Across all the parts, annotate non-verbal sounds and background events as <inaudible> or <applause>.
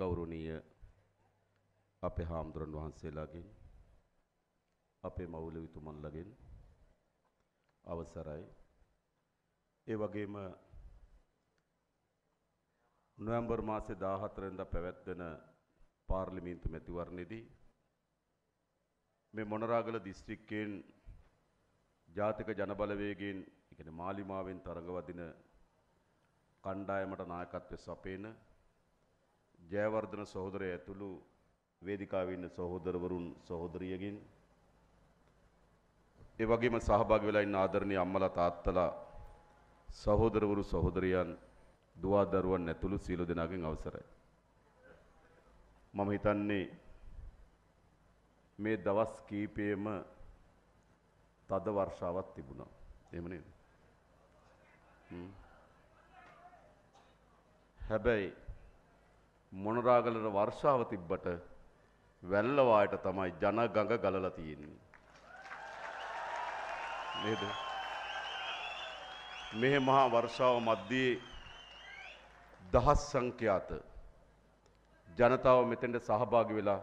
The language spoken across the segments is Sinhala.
ගෞරවනීය අපේ හාමුදුරන් වහන්සේලාගෙන් අපේ මෞලවිතුමන්ලගෙන් අවසරයි ඒ වගේම නොවැම්බර් මාසේ 14 වෙනිදා පැවැත්වෙන පාර්ලිමේන්තු මැතිවරණයේදී මේ මොනරාගල දිස්ත්‍රික්කයෙන් ජාතික ජනබලවේගයෙන් ඒ කියන්නේ මාලිමාවෙන් තරඟ වදින කණ්ඩායමට නායකත්වය සපේන ජයවර්ධන සහෝදරය ඇතුළු වේදිකාවේ ඉන්න සහෝදරවරුන් සහෝදරියගෙන් ඒ වගේම සහභාගී වෙලා ඉන්න ආදරණීය අම්මලා තාත්තලා සහෝදරවරු සහෝදරියන් දුව දරුවන් ඇතුළු සියලු දෙනාගෙන් අවසරයි මම හිතන්නේ මේ දවස් කීපෙම තද වර්ෂාවක් තිබුණා එහෙම නේද හැබැයි මොනරාගලට වර්ෂාව තිබ්බට වැල්ලවායට තමයි ජන ගඟ ගලලා තියෙන්නේ. නේද? මෙහි මහා වර්ෂාව මැද්දේ දහස් සංඛ්‍යාත ජනතාව මෙතෙන්ට සහභාගි වෙලා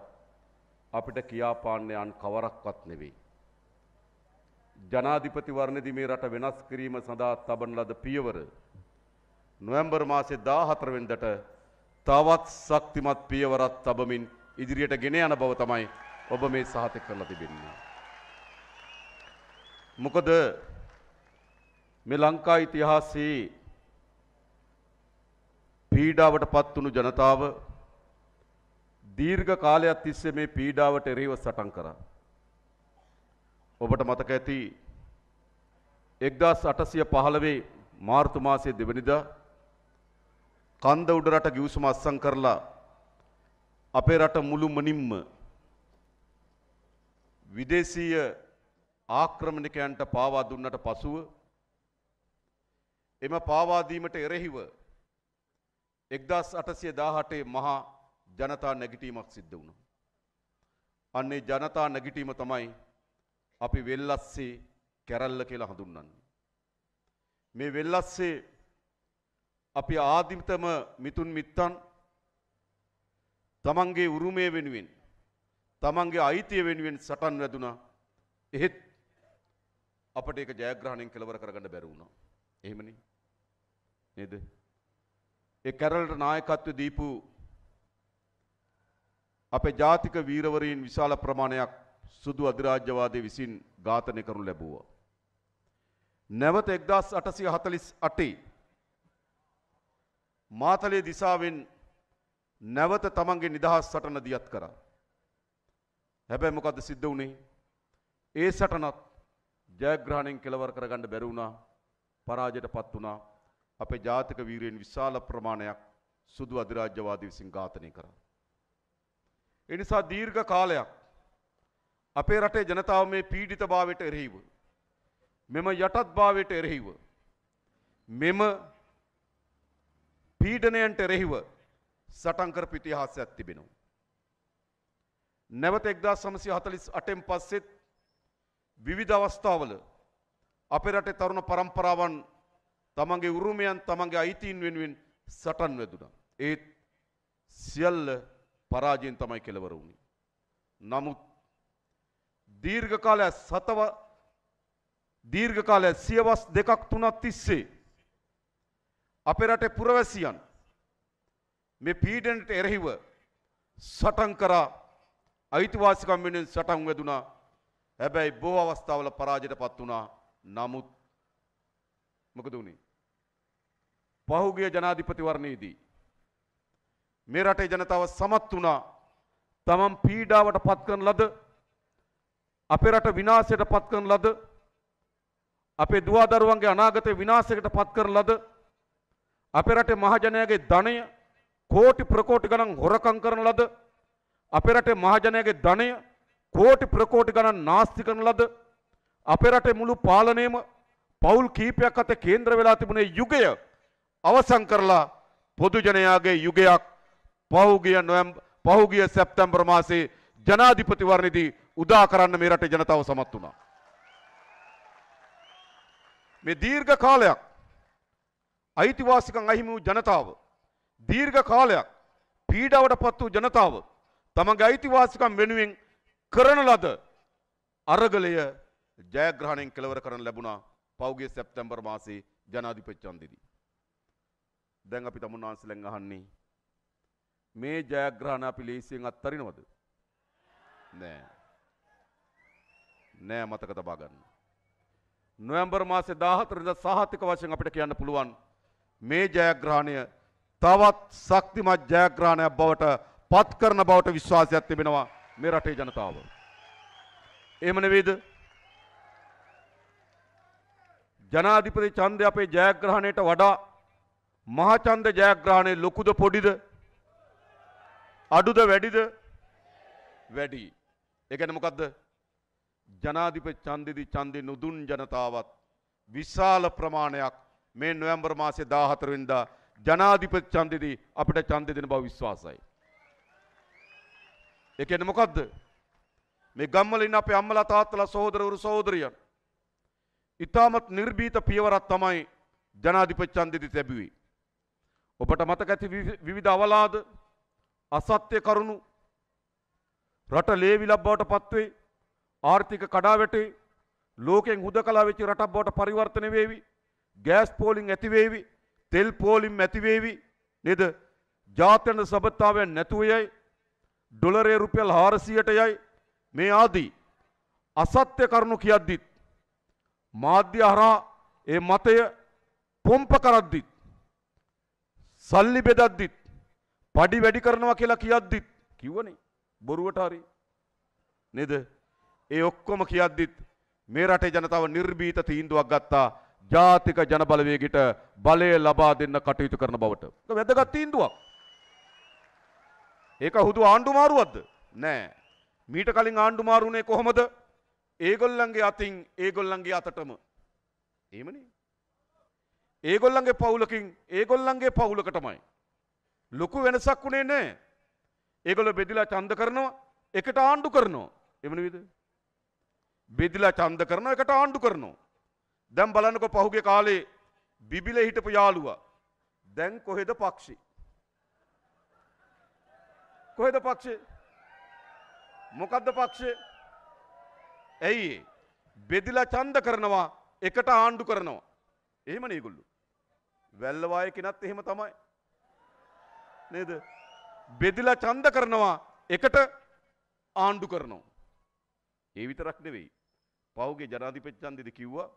අපිට කියාපාන්නේ අන් කවරක්වත් නෙවෙයි. ජනාධිපතිවරණයේදී මේ රට වෙනස් කිරීම සඳහා තබන ලද පියවර නොවැම්බර් මාසේ 14 වෙනිදාට තවත් ශක්තිමත් පියවරත් තබමින් ඉදිරියට ගෙන යන බව තමයි ඔබ මේ සහතික කරලා තිබෙන්නේ. මොකද මේ ලංකා ඉතිහාසයේ පීඩාවට පත්වුණු ජනතාව දීර්ඝ කාලයක් තිස්සේ මේ පීඩාවට එරෙහිව සටන් කරා. ඔබට මතක ඇති 1815 මාර්තු මාසයේ දෙවනිදා කන්ද උඩරට ගිවිසුම අත්සන් කරලා අපේ රට මුළු මනින්ම විදේශීය ආක්‍රමණිකයන්ට පාවා දුන්නට පසුව එම පාවාදීමට එරෙහිව එක්දස් අටසිය දාහටේ මහා ජනතා නැගිටීමක් සිද්ධ වුණ. අන්නේ ජනතා නැගිටීම තමයි අපි වෙල්ලස්සේ කැරල්ල කියලා හඳුන්නන්නේ. මේ වෙල්ලස්සේ අපි ආදිතම මිතුන් මිත්තන් තමන්ගේ උරුමය වෙනුවෙන් තමන්ගේ අයිතිය වෙනුවෙන් සටන් වැදුනා එහෙත් අපට ඒක ජයග්‍රහණයෙන් කෙලවර කරගන්න බැරි වුණා එහෙමනේ නේද ඒ කැරලට නායකත්ව දීපු අපේ ජාතික වීරවරීන් විශාල ප්‍රමාණයක් සුදු අධිරාජ්‍යවාදී විසින් ඝාතනය කරනු ලැබුවා. නැවත 1848 මාතලේ දිසාවෙන් නැවත තමන්ගේ නිදහස් සටන දියත් කරා. හැබැයි මොකද සිද්ධ වුණේ? ඒ සටනත් ජයග්‍රහණයෙන් කෙලවර කරගන්න බැරි වුණා. පරාජයටපත් වුණා. අපේ ජාතික වීරයන් විශාල ප්‍රමාණයක් සුදු අධිරාජ්‍යවාදී විසින් ඝාතනය කරා. ඒ නිසා දීර්ඝ කාලයක් අපේ රටේ ජනතාව මේ පීඩිතභාවයට එරෙහිව මෙම යටත්භාවයට එරෙහිව මෙම පීඩනයන්ට එරෙහිව සටන් කරපු ඉතිහාසයක් තිබෙනවා. නැවත 1948න් පස්සෙත් විවිධ අවස්ථාවල අපේ රටේ තරුණ පරම්පරාවන් තමන්ගේ උරුමයන් තමන්ගේ අයිතීන් වෙනුවෙන් සටන් වැදුනා. ඒත් සියල්ල පරාජයෙන් තමයි කෙලවර වුණේ. නමුත් දීර්ඝ කාලයක් සතව දීර්ඝ කාලයක් සියවස් දෙකක් තුනක් තිස්සේ අපේ රටේ පුරවැසියන් මේ පීඩනයට එරෙහිව සටන් කරා අයිතිවාසිකම් වෙනුවෙන් සටන් වැදුනා. හැබැයි බොහෝ අවස්ථාවල පරාජයටපත් වුණා. නමුත් මොකද වුනේ? පහුගිය ජනාධිපතිවරණයේදී මේ රටේ ජනතාව සමත් වුණා. තමන් පීඩාවට පත් කරන ලද අපේ රට විනාශයට පත් කරන ලද අපේ දුවදරුවන්ගේ අනාගතය විනාශයකට පත් කරන ලද අපේ රටේ මහජනයාගේ ධනය කෝටි ප්‍රකෝටි ගණන් හොරකම් කරන ලද අපේ රටේ මහජනයාගේ ධනය කෝටි ප්‍රකෝටි ගණන් නාස්ති කරන ලද අපේ රටේ මුළු පාලනයම පවුල් කීපයක් අත කේන්ද්‍ර වෙලා තිබුණේ යුගය අවසන් කරලා පොදුජනයාගේ යුගයක් පහුගිය නොවැම් පහුගිය සැප්තැම්බර් මාසේ ජනාධිපතිවරණයේදී උදා කරන්න මේ රටේ ජනතාව සමත් වුණා. මේ දීර්ඝ කාලයක් අයිතිවාසිකම් අහිමි වූ ජනතාව දීර්ඝ කාලයක් පීඩාවට පත් වූ ජනතාව තමගේ අයිතිවාසිකම් වෙනුවෙන් කරන ලද අරගලය ජයග්‍රහණයෙන් කෙලවර කරන ලැබුණා පෞගේ සැප්තැම්බර් මාසේ ජනාධිපත්‍යන්දිදී. දැන් අපි තමුන් වහන්සේලෙන් අහන්නේ මේ ජයග්‍රහණ අපි ලේසියෙන් අත්හරිනවද? නෑ. නෑ මතක තබා ගන්න. නොවැම්බර් මාසේ 14 ඉඳලා සහතික වශයෙන් අපිට කියන්න පුළුවන් මේ ජයග්‍රහණය තවත් ශක්තිමත් ජයග්‍රහණයක් බවට පත් කරන බවට විශ්වාසයක් තිබෙනවා මේ රටේ ජනතාව. එහෙම නෙවෙයිද? ජනාධිපති ඡන්දය අපේ ජයග්‍රහණයට වඩා මහ ඡන්ද ජයග්‍රහණය ලොකුද පොඩිද? අඩුද වැඩිද? වැඩි. ඒ කියන්නේ මොකද්ද? ජනාධිපති ඡන්දෙදි ඡන්දෙ නුදුන් ජනතාවත් විශාල ප්‍රමාණයක් මේ නොවැම්බර් මාසේ 14 වෙනිදා ජනාධිපති ඡන්දෙදී අපිට ඡන්දෙ දෙන බව විශ්වාසයි. ඒ කියන්නේ මොකද්ද? මේ ගම්වල ඉන්න අපේ අම්මලා තාත්තලා සහෝදරවරු සහෝදරියන්. ඊටමත් නිර්භීත පියවරක් තමයි ජනාධිපති ඡන්දෙදී ලැබුවේ. ඔබට මතක ඇති විවිධ අවලාද අසත්‍ය කරුණු රට ලේවිලක් බවට පත්වේ ආර්ථික කඩාවැටේ ලෝකෙන් හුදකලා වෙච්ච රටක් බවට පරිවර්තනය වේවි ගෑස් පෝලිං ඇතිවේවි තෙල් පෝලිම් ඇතිවේවි නේද ජාත්‍යන්ත සබත්තාවයන් නැතුව යයි ඩොලරේ රුපියල් 400ට යයි මේ ආදී අසත්‍ය කරුණු කියද්දිත් මාධ්‍ය හරහා ඒ මතය පොම්ප කරද්දිත් සල්ලි බෙදද්දිත් පඩි වැඩි කරනවා කියලා කියද්දිත් කිව්වනේ බොරුවට හරි නේද ඒ ඔක්කොම කියද්දිත් මේ රටේ ජනතාව නිර්භීත තීන්දුවක් ගත්තා ජාතික ජනබලවේගට බලය ලබා දෙන්න කටයුතු කරන බවට. වැදගත් තීන්දුවක්. ඒක හුදු ආණ්ඩු මාරුවක්ද? නෑ. මීට කලින් ආණ්ඩු මාරුනේ කොහොමද? ඒගොල්ලන්ගේ අතින් ඒගොල්ලන්ගේ අතටම. එහෙමනේ. ඒගොල්ලන්ගේ පවුලකින් ඒගොල්ලන්ගේ පවුලකටමයි. ලොකු වෙනසක් වුණේ නෑ. ඒගොල්ලෝ බෙදලා ඡන්ද කරනවා, එකට ආණ්ඩු කරනවා. එමන විදිහට. බෙදලා ඡන්ද කරනවා, එකට ආණ්ඩු කරනවා. දැම් බලන්නකො පහුගේ කාලේ බිබිල හිටපු යාළුවා දැන් කොහෙද පක්ෂි. කොහෙද පක්ෂේ මොකක්ද පක්ෂේ ඇයි බෙදිලා චන්ද කරනවා එකට ආණ්ඩු කරනවා එහෙම නේගොල්ලු වැල්ලවාය කෙනත් එහෙම තමයි නේද බෙදිලා චන්ද කරනවා එකට ආණ්ඩු කරනවා ඒ විතරක් නෙවෙයි පහුගේ ජනාධිපති ඡන්දෙදි කිව්වා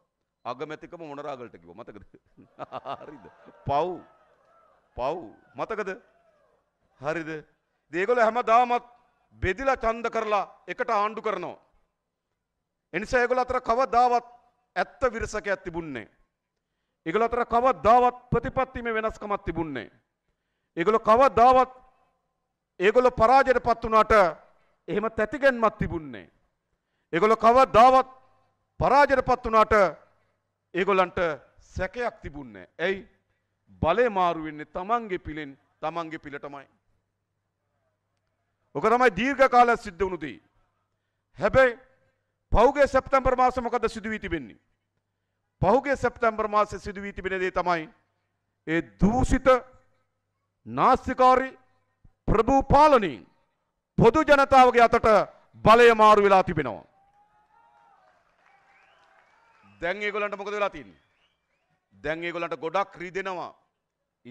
අගමැතිකම මොනරාගලට කිව්ව මතකද? හරිද? පව් පව් මතකද? හරිද? ඒගොල්ලෝ හැමදාමත් බෙදිලා ඡන්ද කරලා එකට ආණ්ඩු කරනවා. එනිසා ඒගොල්ලෝ අතර කවදාවත් ඇත්ත විරසකයක් තිබුණේ නැහැ. ඒගොල්ලෝ අතර කවදාවත් ප්‍රතිපත්තිමේ වෙනස්කමක් තිබුණේ නැහැ. ඒගොල්ලෝ කවදාවත් ඒගොල්ලෝ පරාජයටපත් වුණාට එහෙම තැතිගැන්මක් තිබුණේ නැහැ. ඒගොල්ලෝ කවදාවත් පරාජයටපත් වුණාට ඒගොල්ලන්ට සැකයක් තිබුන්නේ. ඇයි? බලේ මාරු වෙන්නේ තමන්ගේ පිලෙන් තමන්ගේ පිලටමයි. ඔක තමයි දීර්ඝ කාලයක් සිද්ධ වුණු දේ. හැබැයි පහුගිය සැප්තැම්බර් මාසේ මොකද සිදු වී තිබෙන්නේ? පහුගිය සැප්තැම්බර් මාසේ සිදු වී තිබෙන දේ තමයි ඒ දූෂිත නාස්තිකාරී ප්‍රභූ පාලනයෙන් පොදු ජනතාවගේ අතට බලය මාරු වෙලා තිබෙනවා. දැන් ඒගොල්ලන්ට මොකද වෙලා තින්නේ? දැන් ඒගොල්ලන්ට ගොඩක් රිදෙනවා.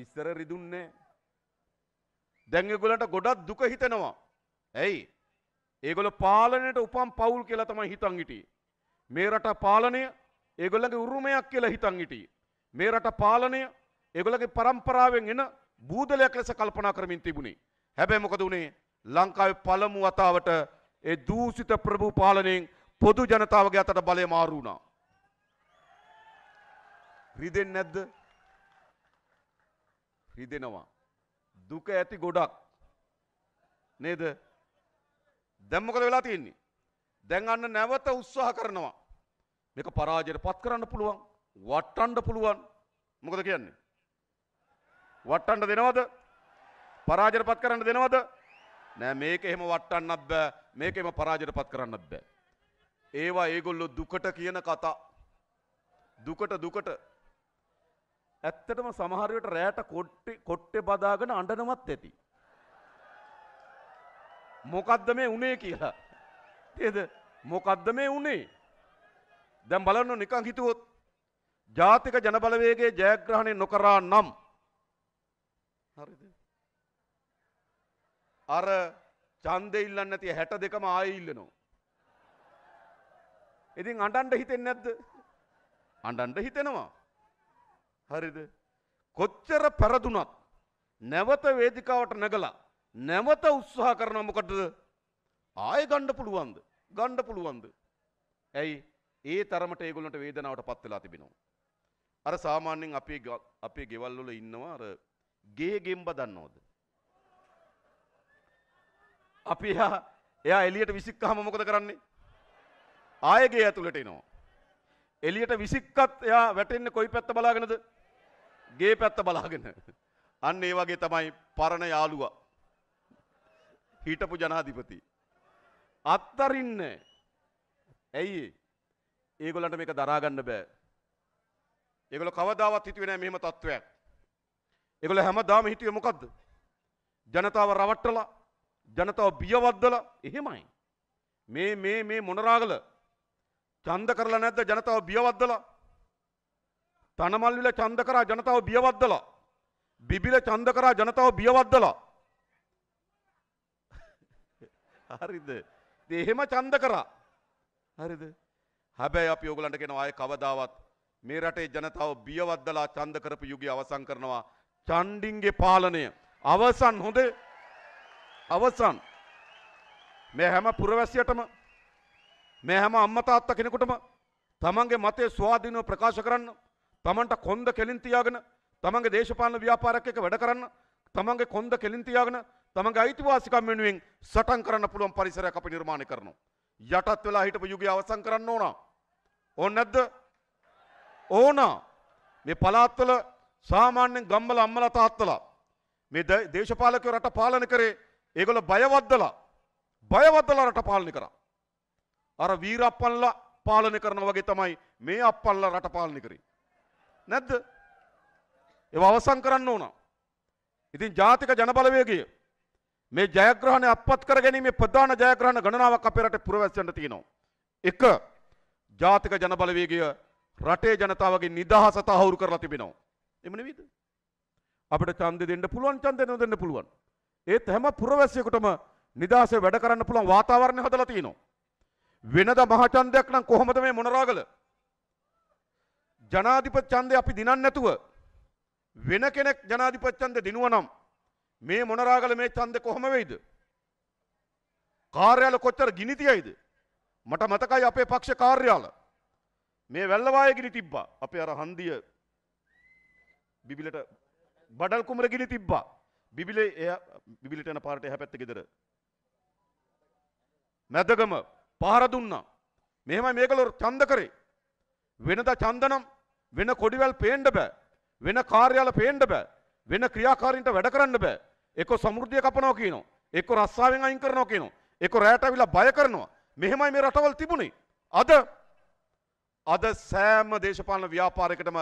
ඉස්සර රිදුන්නේ දැන් ඒගොල්ලන්ට ගොඩක් දුක හිතෙනවා. ඇයි? ඒගොල්ලෝ පාලනයට උපම් පවුල් කියලා තමයි හිතන් හිටියේ. මේ රට පාලනය ඒගොල්ලන්ගේ උරුමයක් කියලා හිතන් හිටියේ. මේ රට පාලනය ඒගොල්ලගේ પરම්පරාවෙන් එන බූදලයක් ලෙස කල්පනා කරමින් තිබුණේ. හැබැයි මොකද වුනේ? ලංකාවේ පළමු වතාවට ඒ දූෂිත ප්‍රභූ පාලනයෙන් පොදු ජනතාවගේ අතට බලය මාරු වුණා. රිදෙන්නේ නැද්ද? රිදෙනවා. දුක ඇති ගොඩක්. නේද? දැන් මොකද වෙලා තියෙන්නේ? දැන් අන්න නැවත උත්සාහ කරනවා. මේක පරාජයට පත් කරන්න පුළුවන්. වටන්න පුළුවන්. මොකද කියන්නේ? වටන්න දෙනවද? පරාජයට පත් කරන්න දෙනවද? නෑ මේක එහෙම වටන්නත් බෑ. මේක එහෙම පරාජයට පත් කරන්නත් බෑ. ඒවා ඒගොල්ලෝ දුකට කියන කතා. දුකට දුකට ඇත්තටම සමහරයට රෑට කොට්ටි කොට්ටේ බදාගෙන අඬනවත් ඇති. මොකද්ද මේ උනේ කියලා. තේද? මොකද්ද මේ උනේ? දැන් බලන්න නිකන් හිතුවොත් ජාතික ජනබලවේගයේ ජයග්‍රහණය නොකරා නම් හරිද? අර ඡන්දෙ ඉල්ලන්නේ නැති 62ම ආයෙ ඉල්ලනවා. ඉතින් අඬන්න හිතෙන්නේ නැද්ද? අඬන්න හිතෙනවා. හරිද කොච්චර පැරදුනත් නැවත වේදිකාවට නැගලා නැවත උත්සාහ කරනවා මොකටද ආයෙ ගන්න පුළුවන්ද ගන්න පුළුවන්ද ඇයි ඒ තරමට ඒගොල්ලන්ට වේදනාවට පත් වෙලා තිබෙනවා අර සාමාන්‍යයෙන් අපේ අපේ ගෙවල් වල ඉන්නවා අර ගේ ගෙම්බ දන්නවද අපි එයා එයා එළියට විසික්කහම මොකද කරන්නේ ආයෙ ගේ ඇතුළට එනවා එළියට විසික්කත් එයා වැටෙන්නේ කොයි පැත්ත බලාගෙනද ගේ පැත්ත බලාගෙන. අන්න ඒ වගේ තමයි පරණ යාළුවා. හිටපු ජනාධිපති. අත්තරින්න. ඇයි? ඒගොල්ලන්ට මේක දරා ගන්න බෑ. ඒගොල්ලෝ කවදාවත් හිතුවේ නෑ මෙහෙම තත්වයක්. ඒගොල්ලෝ හැමදාම හිතුවේ මොකද්ද? ජනතාව රවට්ටලා, ජනතාව බියවද්දලා එහෙමයි. මේ මේ මේ මොනරාගල ඡන්ද කරලා නැද්ද ජනතාව බියවද්දලා? තනමල්විල ඡන්ද කරා ජනතාව බියවද්දලා. බිබිල ඡන්ද කරා ජනතාව බියවද්දලා. හරිද? ඉතින් එහෙම ඡන්ද කරා. හරිද? හැබැයි අපි ඕගලන්ට කියනවා ආයේ කවදාවත් මේ රටේ ජනතාව බියවද්දලා ඡන්ද කරපු යුගය අවසන් කරනවා. ඡන්ඩින්ගේ පාලනය අවසන් හොඳේ. අවසන්. මේ හැම පුරවැසියටම මේ හැම අම්මා තාත්තා කෙනෙකුටම තමන්ගේ මතය ස්වාධීනව ප්‍රකාශ කරන්න තමන්ට කොන්ද කෙලින් තියාගෙන තමන්ගේ දේශපාලන ව්‍යාපාරයක් එක වැඩ කරන්න තමන්ගේ කොන්ද කෙලින් තියාගෙන තමන්ගේ අයිතිවාසිකම් වෙනුවෙන් සටන් කරන්න පුළුවන් පරිසරයක් අපි නිර්මාණය කරනවා. යටත් වෙලා හිටපු යුගය අවසන් කරන්න ඕන. ඕන නැද්ද? ඕන. මේ පළාත්වල සාමාන්‍යයෙන් ගම්බල අම්මලා තාත්තලා මේ දේශපාලකයෝ රට පාලනය කරේ ඒගොල්ලෝ බයවද්දලා බයවද්දලා රට පාලනය කරා. අර වීර අප්පන්ලා පාලනය කරනවා වගේ තමයි මේ අප්පන්ලා රට පාලනය කරේ. නැද්ද? ඒව අවසන් කරන්න ඕන. ඉතින් ජාතික ජනබලවේගය මේ ජයග්‍රහණය අත්පත් කර ගැනීමේ ප්‍රධාන ජයග්‍රහණ ගණනාවක් අපේ රටේ පුරවැසියන්ට තියෙනවා. එක ජාතික ජනබලවේගය රටේ ජනතාවගේ නිදහස තහවුරු කරලා තිබෙනවා. එම නෙවෙයිද? අපිට ඡන්දෙ දෙන්න පුළුවන් ඡන්දෙ නොදෙන්න පුළුවන්. ඒත් හැම පුරවැසියෙකුටම නිදහසේ වැඩ කරන්න පුළුවන් වාතාවරණය හදලා තියෙනවා. වෙනද මහ ඡන්දයක් නම් කොහොමද මේ මොනරාගල? ජනාධිපති ඡන්දය අපි දිනන්නේ නැතුව වෙන කෙනෙක් ජනාධිපති ඡන්දය දිනුවනම් මේ මොනරාගල මේ ඡන්දේ කොහොම වෙයිද? කාර්යාල කොච්චර ගිනි තියයිද? මට මතකයි අපේ පක්ෂ කාර්යාල මේ වැල්ලවායේ ගිනි තිබ්බා. අපේ අර හන්දිය බිබිලට බඩල් කුමර ගිනි තිබ්බා. බිබිලේ එයා බිබිලට යන පාරට එහා පැත්තේ ගෙදර. මැදගම පහර දුන්නා. මෙහෙමයි මේගොල්ලෝ ඡන්ද කරේ. වෙනදා ඡන්දනම් වෙන කොඩිවැල් පේන්න බෑ. වෙන කාර්යාල පේන්න බෑ. වෙන ක්‍රියාකාරීන්ට වැඩ කරන්න බෑ. එක්ක සමෘද්ධිය කපනවා කියනවා. එක්ක රස්සාවෙන් අයින් කරනවා කියනවා. එක්ක රැට ඇවිල්ලා බය කරනවා. මෙහෙමයි මේ රටවල් තිබුණේ. අද අද සෑම දේශපාලන ව්‍යාපාරයකටම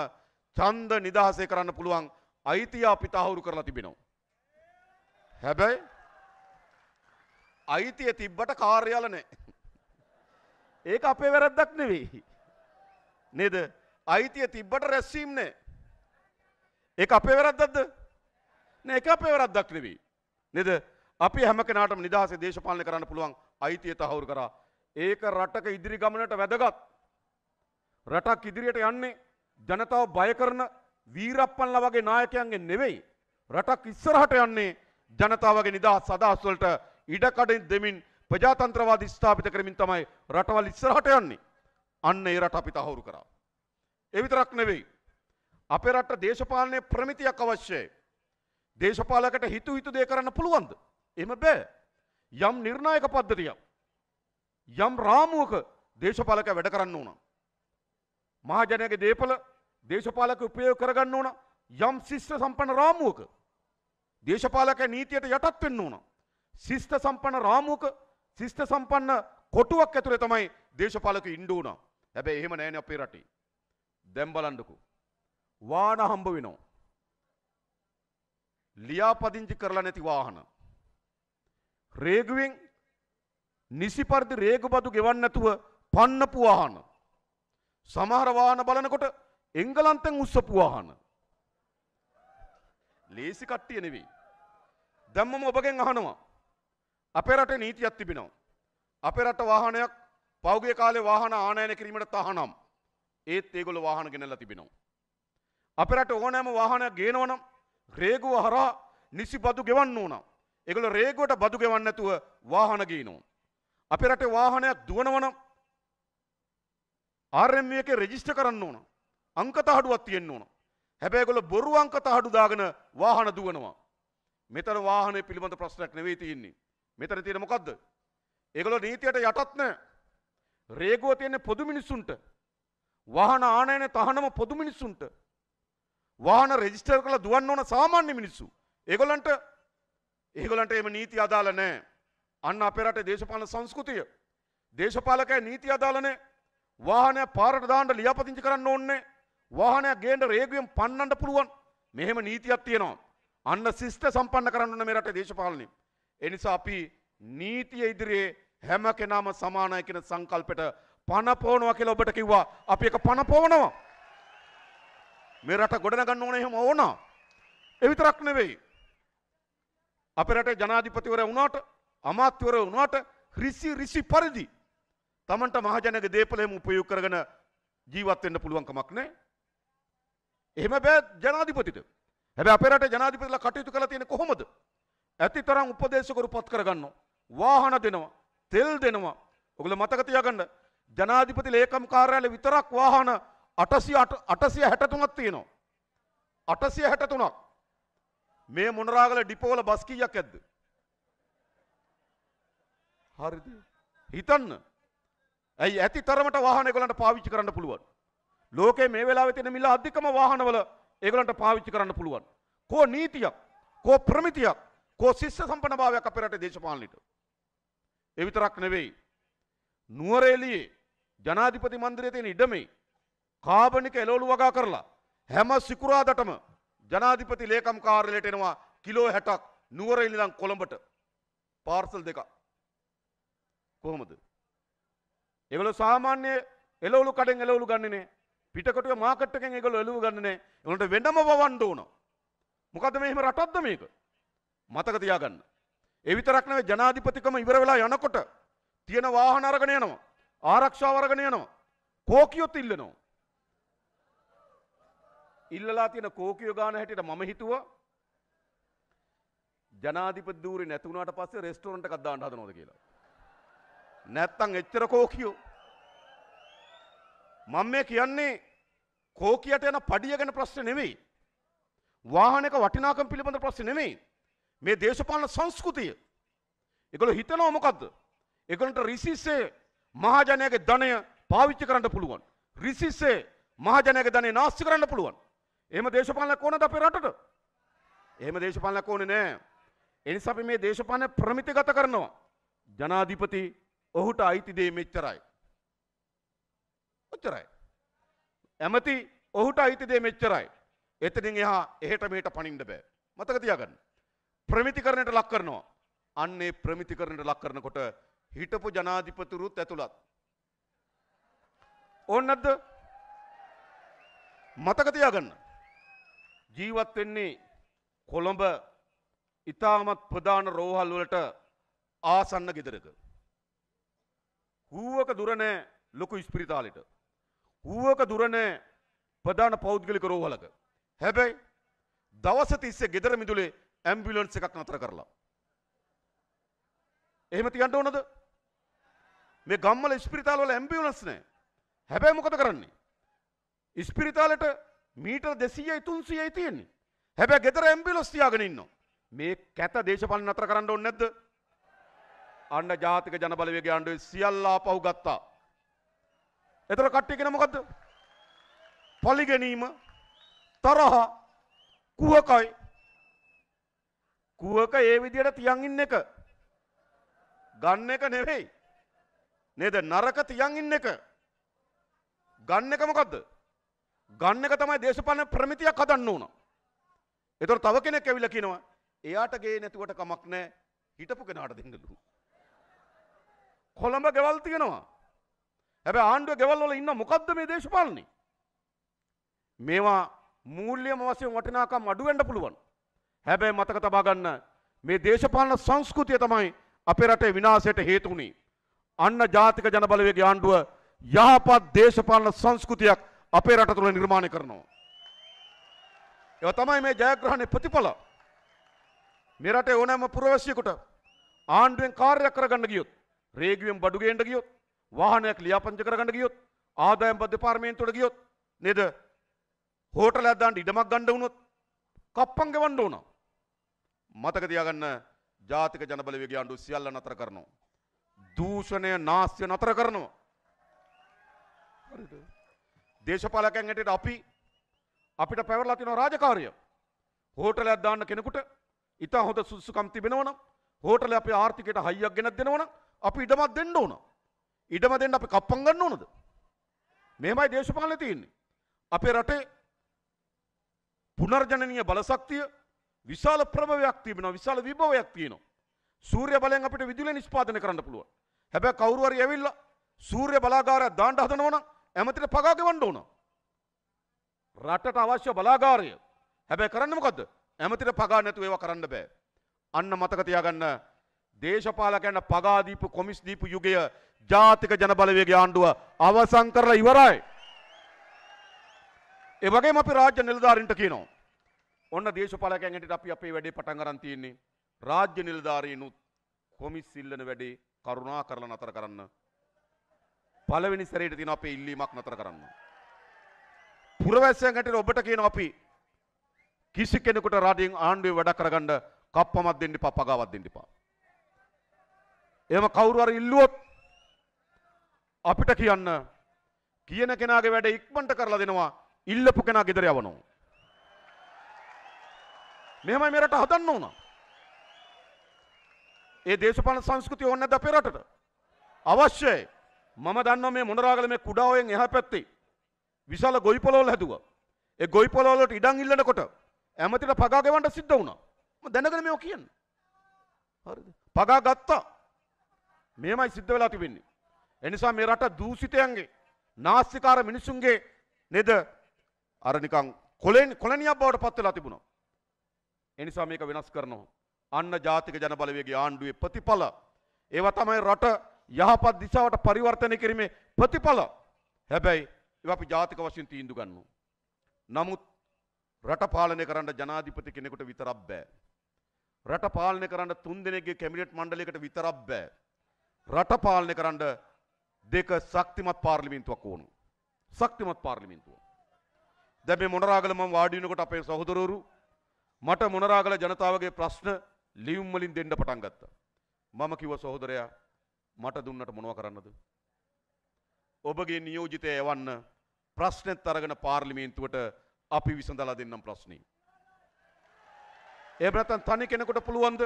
ඡන්ද නිදහසේ කරන්න පුළුවන් අයිතිය අපි තහවුරු කරලා තිබෙනවා. හැබැයි අයිතිය තිබ්බට කාර්යාල නැහැ. ඒක අපේ වැරද්දක් නෙවෙයි. නේද? අයිතිය තිබ්බට රැස්වීම නෑ. ඒක අපේ වැරද්දක්ද? නෑ ඒක අපේ වැරද්දක් නෙවෙයි. නේද? අපි හැම කෙනාටම නිදහසේ දේශපාලනය කරන්න පුළුවන් අයිතිය තහවුරු කරා. ඒක රටක ඉදිරි ගමනට වැදගත්. රටක් ඉදිරියට යන්නේ ජනතාව බය කරන වීරප්පන්ලා වගේ නායකයන්ගෙන් නෙවෙයි. රටක් ඉස්සරහට යන්නේ ජනතාවගේ නිදහස් අදහස් වලට ඉඩකඩින් දෙමින් ප්‍රජාතන්ත්‍රවාදී ස්ථාපිත කරමින් තමයි රටවල් ඉස්සරහට යන්නේ. අන්න ඒ රට අපි තහවුරු කරා. ඒ විතරක් නෙවෙයි. අපේ රට දේශපාලනයේ ප්‍රමිතියක් අවශ්‍යයි. දේශපාලකට හිතු හිතු දේ කරන්න පුළුවන්ද? එහෙම බෑ. යම් නිර්ණායක පද්ධතියක්. යම් රාමුවක දේශපාලක වැඩ කරන්න ඕන. මහජනයාගේ දේපල දේශපාලක උපයෝග කරගන්න ඕන. යම් ශිෂ්ට සම්පන්න රාමුවක දේශපාලක නීතියට යටත් වෙන්න ඕන. ශිෂ්ට සම්පන්න රාමුවක ශිෂ්ට සම්පන්න කොටුවක් ඇතුලේ තමයි දේශපාලක ඉන්න ඕන. හැබැයි එහෙම නැහැ නේ අපේ රටේ. දැන් බලන්නකෝ වාහන හම්බ වෙනවා. ලියාපදිංචි කරලා නැති වාහන. රේගුවෙන් නිසි පරිදි රේගුබදු ගෙවන්න නැතුව පන්නපු වාහන. සමහර වාහන බලනකොට එංගලන්තෙන් උස්සපු වාහන. ලේසි කට්ටිය නෙවෙයි. දැන් මම ඔබගෙන් අහනවා. අපේ රටේ නීතියක් තිබෙනවා. අපේ රට වාහනයක් පෞගේ කාලේ වාහන ආනයනය කිරීමට තහනම්. ඒත් ඒගොල්ලෝ වාහන ගෙනල්ලා තිබෙනවා. අපේ රට ඕනෑම වාහනයක් ගේනවනම් රේගුව හරහා නිසි බදු ගෙවන්න ඕන. ඒගොල්ලෝ රේගුවට බදු ගෙවන්න නැතුව වාහන ගේනවා. අපේ රටේ වාහනයක් දුවනවනම් RM එකේ රෙජිස්ටර් කරන්න ඕන. අංක තහඩුවක් තියෙන්න ඕන. හැබැයි ඒගොල්ලෝ බොරු අංක තහඩු දාගෙන වාහන දුවනවා. මෙතන වාහනේ පිළිබඳ ප්‍රශ්නයක් නෙවෙයි තියෙන්නේ. මෙතන තියෙන මොකද්ද? ඒගොල්ලෝ නීතියට යටත් නැහැ. රේගුව තියෙන්නේ පොදු මිනිස්සුන්ට. වාහන ආනයන තහනම පොදු මිනිස්සුන්ට වාහන රෙජිස්ටර් කළ දුවන්න ඕන සාමාන්‍ය මිනිස්සු. ඒගොල්ලන්ට ඒගොලන්ට එම නීති අදාළ නෑ. අන්න අපේ රටේ දේශපාලන සංස්කෘතිය. දේශපාලකය නීති අදාළනේ වාහනය පාරට දාන්න ලියාපදිංචි කරන්න ඕන්නේ. වාහනයක් ගේන්න රේගුවෙන් පන්නන්න පුළුවන්. මෙහෙම නීතියක් තියෙනවා. අන්න ශිෂ්ට සම්පන්න කරන්න ඕන මේ රටේ දේශපාලනේ. ඒ නිසා අපි නීතිය ඉදිරියේ හැම කෙනාම සමානයි කියන සංකල්පයට පණපෝනවා කියලා ඔබට කිව්වා. අපි එක පණපෝනවා. මේ රට ගොඩනගන්න ඕනේ එහෙම ඕන. ඒ විතරක් නෙවෙයි. අපේ රටේ ජනාධිපතිවරයා වුණාට, අමාත්‍යවරයා වුණාට රිසි රිසි පරිදි Tamanට මහජනගේ දේපල එහෙම උපයෝග කරගෙන ජීවත් වෙන්න පුළුවන් කමක් නැහැ. එහෙම බෑ ජනාධිපතිට. හැබැයි අපේ රටේ ජනාධිපතිලා කටයුතු කරලා තියෙන්නේ කොහොමද? ඇතිතරම් උපදේශකවරු පත් කරගන්නවා. වාහන දෙනවා. තෙල් දෙනවා. ඔගොල්ලෝ මතක තියාගන්න ජනාධිපති ලේකම් කාර්යාලය විතරක් වාහන 800 863ක් තියෙනවා. 863ක්. මේ මොනරාගල ඩිපෝවල බස් කීයක් ඇද්ද? හරිද? හිතන්න. ඇයි ඇති තරමට වාහන ඒගොල්ලන්ට පාවිච්චි කරන්න පුළුවන්. ලෝකේ මේ වෙලාවේ තියෙන මිල අධිකම වාහනවල ඒගොල්ලන්ට පාවිච්චි කරන්න පුළුවන්. කෝ නීතියක්, කෝ ප්‍රමිතියක්, කෝ ශිෂ්‍ය සම්පන්නභාවයක් අපේ රටේ දේශපාලනයට. ඒ විතරක් නෙවෙයි. නුවරඑළියේ ජනාධිපති මන්දිරයේ තියෙන ඉඩමේ කාබනික එළවලු වගා කරලා හැම සිකුරාදටම ජනාධිපති ලේකම් කාර්යාලයට එනවා කිලෝ 60ක් නුවර ඉඳන් කොළඹට පාර්සල් දෙකක් කොහොමද ඒගොල්ලෝ සාමාන්‍ය එළවලු කඩෙන් එළවලු ගන්නෙ නේ පිටකොටුවේ මාකට් එකෙන් ඒගොල්ලෝ එළවලු ගන්නෙ නේ ඒගොල්ලන්ට වෙනම වවන්න ඕන මොකද මේ එහෙම රටක්ද මේක මතක තියාගන්න ඒ විතරක් නෙවෙයි ජනාධිපතිකම ඉවර වෙලා යනකොට තියෙන වාහන අරගෙන යනවා ආරක්ෂාව අරගෙන යනවා. කෝකියොත් ඉල්ලනවා. ඉල්ලලා තියෙන කෝකියෝ ගාන හැටියට මම හිතුවා ජනාධිපති ධූරේ නැති වුණාට පස්සේ රෙස්ටෝරන්ට් එකක් දාන්න හදනවද කියලා. නැත්තම් එච්චර කෝකියෝ. මම මේ කියන්නේ කෝකියට යන පඩිය ගැන ප්‍රශ්නේ නෙමෙයි. වාහනයක වටිනාකම පිළිබඳ ප්‍රශ්නේ නෙමෙයි. මේ දේශපාලන සංස්කෘතිය. ඒගොල්ලෝ හිතනවා මොකද්ද? ඒගොල්ලන්ට රිසිස්සේ මහජනයාගේ ධනය පාවිච්චි කරන්න පුළුවන්. රිසිස්සේ මහජනයාගේ ධනය නාස්ති කරන්න පුළුවන්. එහෙම දේශපාලනයක් ඕනද අපේ රටට? එහෙම දේශපාලනයක් ඕනේ නෑ. ඒ නිසා අපි මේ දේශපාලන ප්‍රමිතිගත කරනවා. ජනාධිපති ඔහුට අයිති දේ මෙච්චරයි. ඔච්චරයි. ඇමති ඔහුට අයිති දේ මෙච්චරයි. එතනින් එහා එහෙට මෙහෙට පනින්න බෑ. මතක තියාගන්න. ප්‍රමිතිකරණයට ලක් කරනවා. අන්නේ ප්‍රමිතිකරණයට ලක් කරනකොට හිටපු ජනාධිපතුරුත් ඇතුළත්. ඕන්න නැද්ද මතකතියාගන්න. ජීවත් වෙන්නේ කොළඹ ඉතාමත් ප්‍රධාන රෝහල් වලට ආසන්න ගෙදරක. හූුවක දුරනෑ ලොකු ඉස්පිරිතාලට. හූුවක දුරනෑ ප්‍රධාන පෞද්ගලික රෝහලක. හැබැයි දවස තිස්සේ ගෙදර මිදුලේ ඇම්බිලන්ස එකක් නතර කරලා. එහෙම තියන්ට ඕනද මේ ගම්වල ඉස්පිරිතාල වල ඇම්බියුලන්ස් නැහැ. හැබැයි මොකද කරන්නේ? ඉස්පිරිතාලෙට මීටර් 200යි 300යි තියෙන්නේ. හැබැයි ගෙදර ඇම්බියුලන්ස් තියාගෙන ඉන්නවා. මේ කැත දේශපාලන නතර කරන්න ඕනේ නැද්ද? අන්න ජාතික ජනබලවේගය ආණ්ඩුවේ සියල්ල ආපහු ගත්තා. එතන කට්ටිය කියන මොකද්ද? පලි ගැනීම තරහ කුහකයි කුවක ඒ විදියට තියන් ඉන්න එක ගන්න එක නෙවෙයි නේද නරක තියන් ඉන්න එක ගන්න එක මොකද්ද ගන්න එක තමයි දේශපාලන ප්‍රමිතියක් හදන්න ඕන එතකොට තව කෙනෙක් ඇවිල්ලා කියනවා එයාට ගේ නැතුවට කමක් නැහැ හිටපු කෙනාට දෙන්නලු කොළඹ ගෙවල් තියෙනවා හැබැයි ආණ්ඩුව ගෙවල් වල ඉන්න මොකද්ද මේ දේශපාලනේ මේවා මූල්‍යම වශයෙන් වටිනාකම් අඩු වෙන්න පුළුවන් හැබැයි මතක තබා ගන්න මේ දේශපාලන සංස්කෘතිය තමයි අපේ රටේ විනාශයට හේතු වුණේ අන්න ජාතික ජනබලවේග ආණ්ඩුව යහපත් දේශපාලන සංස්කෘතියක් අපේ රට තුළ නිර්මාණය කරනවා. ඒව තමයි මේ ජයග්‍රහණයේ ප්‍රතිඵල. මේ රටේ ඕනෑම පුරවැසියෙකුට ආණ්ඩුවෙන් කාර්යයක් කරගන්න ගියොත්, රේගුවෙන් බඩු ගේන්න ගියොත්, වාහනයක් ලියාපදිංචි කරගන්න ගියොත්, ආදායම් දෙපාර්තමේන්තුවට ගියොත් නේද? හෝටලයක් දාන්න ඉඩමක් ගන්න වුණොත් කප්පම් ගෙවන්න ඕන. මතක තියාගන්න ජාතික ජනබලවේගය ආණ්ඩුව සියල්ල නතර කරනවා. දූෂණය නාස්්‍ය නතර කරනවා. දේශපාලකැන් ඇයට අපි අපිට පැවරලා තින රාජකාරය හෝටල අදදාන්න කෙනෙකුට ඉතා හොඳ සුදුසුකම් තිබෙනවන හෝටල අප ආර්ථිකට හයියක් ගෙනත් දෙනවන අපි ඉඩමත් දෙන්න ඕන ඉඩම දෙන්න අපි කප්පන් ගන්න ඕනද මෙමයි දේශපාල තියන්නේ අපේ රටේ පුනර්ජනනය බලසක්තිය විශාල ප්‍රභවයක් තිබෙන විශාල විභවයක් තියෙනවා සූර්ය බලයෙන් අපිට විදුල නිෂ්පාදනය කරන්න පුළුවන් හැබැයි කවුරු හරි ඇවිල්ලා සූර්ය බලාගාරය දාන්න හදනවනම් ඇමතිට පගා ගෙවන්න ඕන. රටට අවශ්‍ය බලාගාරය. හැබැයි කරන්න මොකද්ද? ඇමතිට පගා නැතුව ඒවා කරන්න බෑ. අන්න මතක තියාගන්න දේශපාලකයන්ට පගා දීපු කොමිස් දීපු යුගය ජාතික ජනබලවේගයේ ආණ්ඩුව අවසන් කරලා ඉවරයි. ඒ වගේම අපි රාජ්‍ය නිලධාරීන්ට කියනවා. ඔන්න දේශපාලකයන්ට අපි අපේ වැඩේ පටන් අරන් තියෙන්නේ. රාජ්‍ය නිලධාරීනුත් කොමිස් ඉල්ලන වැඩේ කරුණා කරලා නතර කරන්න. පළවෙනි සැරේට තියෙන අපේ ඉල්ලීමක් නතර කරන්න. පුරවැසියන් හැටියට ඔබට කියන අපි කිසි කෙනෙකුට රටින් ආණ්ඩුවේ වැඩ කරගන්න කප්පමක් දෙන්න එපා, පගාවක් දෙන්න එපා. එහෙම කවුරු හරි ඉල්ලුවොත් අපිට කියන්න කියන කෙනාගේ වැඩ ඉක්මනට කරලා දෙනවා, ඉල්ලපු කෙනා ගෙදර යවනවා. මෙහෙමයි මෙරට හදන්න ඕනා. ඒ දේශපාලන සංස්කෘතිය ඕනේ නැද්ද අපේ රටට? අවශ්‍යයි. මම දන්නවා මේ මොනරාගල මේ කුඩා ඔයෙන් එහා පැත්තේ විශාල ගොවි පොළවල් හැදුවා. ඒ ගොවි පොළවල් වලට ඉඩම් ඉල්ලනකොට ඇමතිට පගා ගෙවන්න සිද්ධ වුණා. මම දැනගෙන මේක කියන්නේ. හරිද? පගා ගත්තා. මේමයි සිද්ධ වෙලා තිබෙන්නේ. එනිසා මේ රට දූෂිතයන්ගේ නාස්තිකාර මිනිසුන්ගේ නේද අර නිකන් කොලෙන් කොලණියක් බවට පත් වෙලා තිබුණා. එනිසා මේක වෙනස් කරනවා. අන්න ජාතික ජනබලවේගේ ආණ්ඩුවේ ප්‍රතිඵල. ඒවා තමයි රට යහපත් දිශාවට පරිවර්තනය කිරීමේ ප්‍රතිඵල. හැබැයි ඒවා අපි ජාතික වශයෙන් තීන්දුව ගන්නවා. නමුත් රට පාලනය කරන්න ජනාධිපති කෙනෙකුට විතරක් බෑ. රට පාලනය කරන්න තුන් දෙනෙක්ගේ කැබිනට් මණ්ඩලයකට විතරක් බෑ. රට පාලනය කරන්න දෙක ශක්තිමත් පාර්ලිමේන්තුවක් ඕන. ශක්තිමත් පාර්ලිමේන්තුව. දැන් මේ මොනරාගල මම වාඩි වෙනකොට අපේ සහෝදරවරු මට මොනරාගල ජනතාවගේ ප්‍රශ්න ලියුම් වලින් දෙන්න පටන් ගත්තා. මම කිව්වා සහෝදරයා මට දුන්නට මොනව කරන්නද? ඔබගේ නියෝජිතය එවන්න ප්‍රශ්නෙත් අරගෙන පාර්ලිමේන්තුවට අපි විසඳලා දෙන්නම් ප්‍රශ්නේ. ඒ නැත්නම් තනි කෙනෙකුට පුළුවන්ද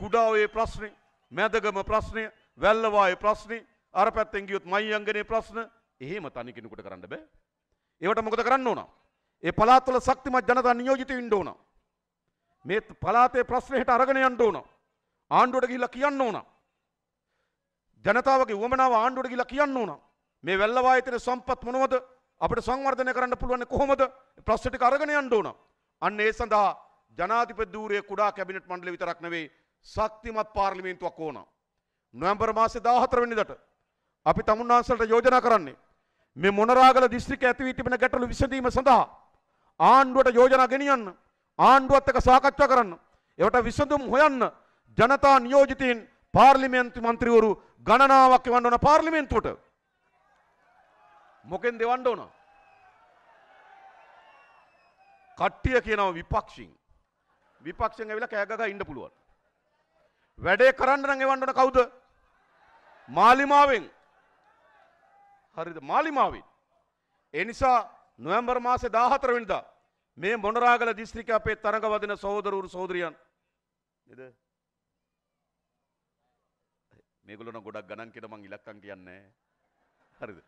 කුඩා ඔය ප්‍රශ්නේ, මැදගම ප්‍රශ්නේ, වැල්ලවායේ ප්‍රශ්නේ, අර පැත්තෙන් ගියොත් මයිංගනේ ප්‍රශ්න එහෙම තනි කෙනෙකුට කරන්න බෑ. ඒවට මොකද කරන්න ඕන? ඒ පළාත්වල ශක්තිමත් ජනතා නියෝජිත වෙන්න ඕන. මේ පලාතේ ප්‍රශ්නේ හිට අරගෙන යන්න ඕන. ආණ්ඩුවට ගිහිල්ලා කියන්න ඕන. ජනතාවගේ උවමනාව ආණ්ඩුවට ගිහිල්ලා කියන්න ඕන. මේ වැල්ලවා ඇතර සම්පත් මොනවද? අපිට සංවර්ධනය කරන්න පුළුවන් කොහොමද? ප්‍රශ්න ටික අරගෙන යන්න ඕන. අන්න ඒ සඳහා ජනාධිපති ධූරයේ කුඩා කැබිනට් මණ්ඩලය විතරක් නෙවෙයි ශක්තිමත් පාර්ලිමේන්තුවක් ඕන. නොවැම්බර් මාසේ 14 වෙනිදාට අපි තමුන්නාන්සලට යෝජනා කරන්නේ මේ මොනරාගල දිස්ත්‍රික්කයේ ඇති වී තිබෙන ගැටලු විසඳීම සඳහා ආණ්ඩුවට යෝජනා ගෙනියන්න. ආණ්ඩුවත් එක්ක සාකච්ඡා කරන්න. ඒවට විසඳුම් හොයන්න ජනතා නියෝජිතයින් පාර්ලිමේන්තු මන්ත්‍රීවරු ගණනාවක් එවන්න ඕන පාර්ලිමේන්තුවට. මොකෙන් දෙවන්න ඕන? කට්ටිය කියනවා විපක්ෂින්. විපක්ෂෙන් ඇවිල්ලා කෑගගා ඉන්න පුළුවන්. වැඩේ කරන්න නම් එවන්න ඕන කවුද? මාලිමාවෙන්. හරිද? මාලිමාවෙන්. ඒ නිසා නොවැම්බර් මාසේ 14 වෙනිදා මේ මොනරාගල දිස්ත්‍රික අපේ තරඟවදින සහෝදරවරු සහෝදරියන් නේද මේගොල්ලෝ නම් ගොඩක් ගණන් කියලා මං ඉලක්කම් කියන්නේ හරිද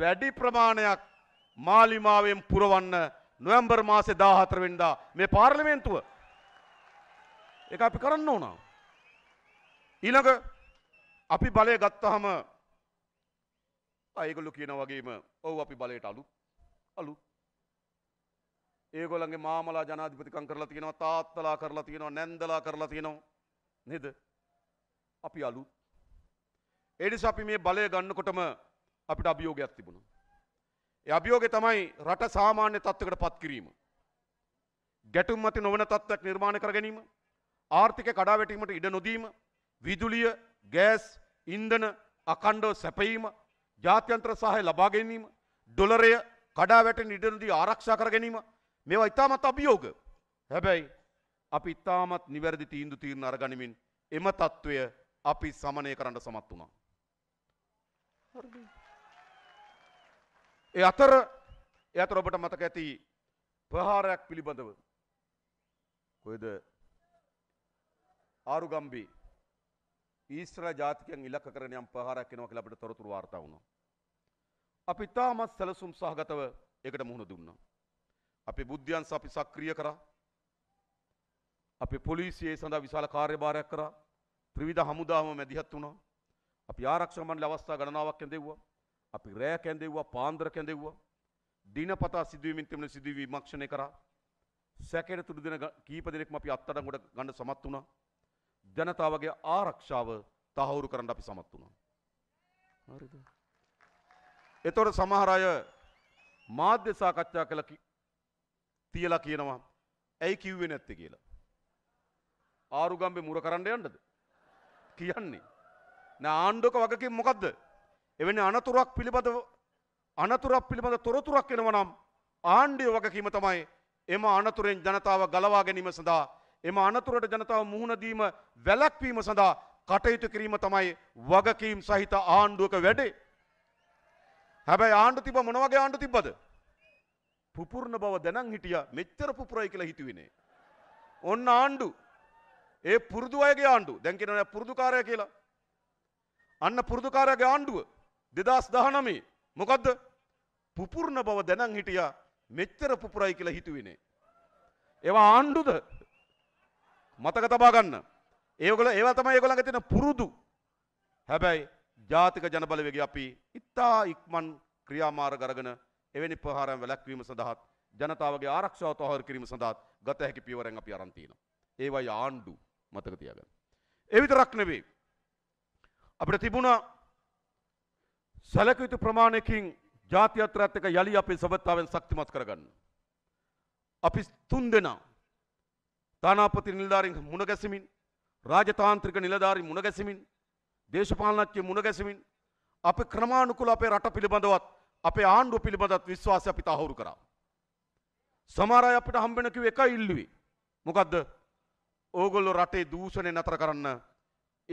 වැඩි ප්‍රමාණයක් මාලිමාවෙන් පුරවන්න නොවැම්බර් මාසේ 14 වෙනිදා මේ පාර්ලිමේන්තුව ඒක අපි කරන්න ඕන ඊළඟ අපි බලය ගත්තාම ඒගොල්ලෝ කියන වගේම ඔව් අපි බලයට අලු අලු ඒගොල්ලන්ගේ මාමලා ජනාධිපතිකම් කරලා තියෙනවා තාත්තලා කරලා තියෙනවා නැන්දලා කරලා තියෙනවා නේද අපි අලු ඒ නිසා අපි මේ බලය ගන්නකොටම අපිට අභියෝගයක් තිබුණා ඒ අභියෝගය තමයි රට සාමාන්‍ය තත්ත්වයකට පත් කිරීම ගැටුම් මත නොවන තත්ත්වයක් නිර්මාණය කර ගැනීම ආර්ථික කඩාවැටීමට ඉඩ නොදීම විදුලිය ගෑස් ඉන්ධන අකණ්ඩව සැපයීම ජාත්‍යන්තර සහය ලබා ගැනීම ඩොලරය කඩාවැටෙන ඉඩ නොදී ආරක්ෂා කර ගැනීම මේවා ඉතාමත් අභියෝග. හැබැයි අපි ඉතාමත් නිවැරදි තීන්දු තීරණ අරගනිමින් එම తত্ত্বය අපි සමනය කරන්න සමත් වුණා. ඒ අතර ඒ අතර ඔබට මතක ඇති ප්‍රහාරයක් පිළිබඳව කොහෙද ආරුගම්බි ඊශ්‍රායල් ජාතිකයන් ඉලක්ක කරගෙන යම් ප්‍රහාරයක් එනවා කියලා අපිට තොරතුරු වාර්තා වුණා. අපි තාමත් සැලසුම් සහගතව ඒකට මුහුණ දුන්නා. අපේ බුද්ධියන්ස අපි සක්‍රිය කරා. අපේ පොලිසිය සඳහා විශාල කාර්යභාරයක් කරා. ත්‍රිවිධ හමුදාවම මැදිහත් වුණා. අපි ආරක්ෂක මණ්ඩල අවස්ථා ගණනාවක් කැඳෙව්වා. අපි රෑ කැඳෙව්වා, පාන්දර කැඳෙව්වා. දිනපතා සිදුවීමින් තිබෙන සිදුවීම් විමක්ෂණය කරා. සැකයට තුඩු දෙන කීප දෙනෙක්ම අපි අත්අඩංගුවට ගන්න සමත් වුණා. ජනතාවගේ ආරක්ෂාව තහවුරු කරන්න අපි සමත් වුණා. හරිද? එතකොට සමහර අය මාධ්‍ය සාකච්ඡා කළ තියලා කියනවා ඇයි කිව්වේ නැත්තේ කියලා. ආරුගම්බේ මුර කරන්න යන්නද? කියන්නේ. නෑ ආණ්ඩුවක වගකීම් මොකද්ද? එවැනි අනතුරක් පිළිබඳව අනතුරක් පිළිබඳ තොරතුරක් එනවා නම් ආණ්ඩුවේ වගකීම තමයි එම අනතුරෙන් ජනතාව ගලවා ගැනීම සඳහා එම අනතුරට ජනතාව මුහුණ දීම වැළැක්වීම සඳහා කටයුතු කිරීම තමයි වගකීම් සහිත ආණ්ඩුවක වැඩේ. හැබැයි ආණ්ඩු තිබ්බ මොන වගේ ආණ්ඩු තිබ්බද? පුපුරණ බව දැනන් හිටිය මෙච්චර පුපුරයි කියලා හිතුවනේ. ඔන්න ආණ්ඩු ඒ පුරුදු අයගේ ආණ්ඩු දැන් කියනවා පුරුදුකාරය කියලා. අන්න පුරුදුකාරයගේ ආණ්ඩුව 2019 මොකද්ද? පුපුරණ බව දැනන් හිටිය මෙච්චර පුපුරයි කියලා හිතුවනේ. ඒවා ආණ්ඩුද? මතක තබා ගන්න. ඒගොල්ලෝ ඒවා තමයි ඒගොල්ලන්ගේ තියෙන පුරුදු. හැබැයි ජාතික ජනබලවේගය අපි ඉතා ඉක්මන් ක්‍රියාමාර්ග අරගෙන එවැනි ප්‍රහාරයන් වැළැක්වීම සඳහා ජනතාවගේ ආරක්ෂාව තහවුරු කිරීම සඳහා ගත හැකි පියවරෙන් අපි අරන් තියෙනවා. ඒවයි ආණ්ඩු මතක තියාගන්න. ඒ විතරක් නෙවෙයි. අපිට තිබුණා සැලක යුතු ප්‍රමාණයකින් ජාත්‍යන්තරත් එක්ක යලි අපේ සබත්තාවෙන් ශක්තිමත් කරගන්න. අපි තුන් දෙනා තානාපති නිලධාරීන් මුණ ගැසෙමින් රාජතාන්ත්‍රික නිලධාරීන් මුණ ගැසෙමින් දේශපාලනඥයෝ මුණ ගැසෙමින් අපේ ක්‍රමානුකූල අපේ රට පිළිබඳවත් අපේ ආණ්ඩුව පිළිබඳත් විශ්වාසය අපි තහවුරු කරා. සමහර අය අපිට හම්බෙන කිව්ව එක ඉල්ලුවේ. මොකද්ද? ඕගොල්ලෝ රටේ දූෂණය නතර කරන්න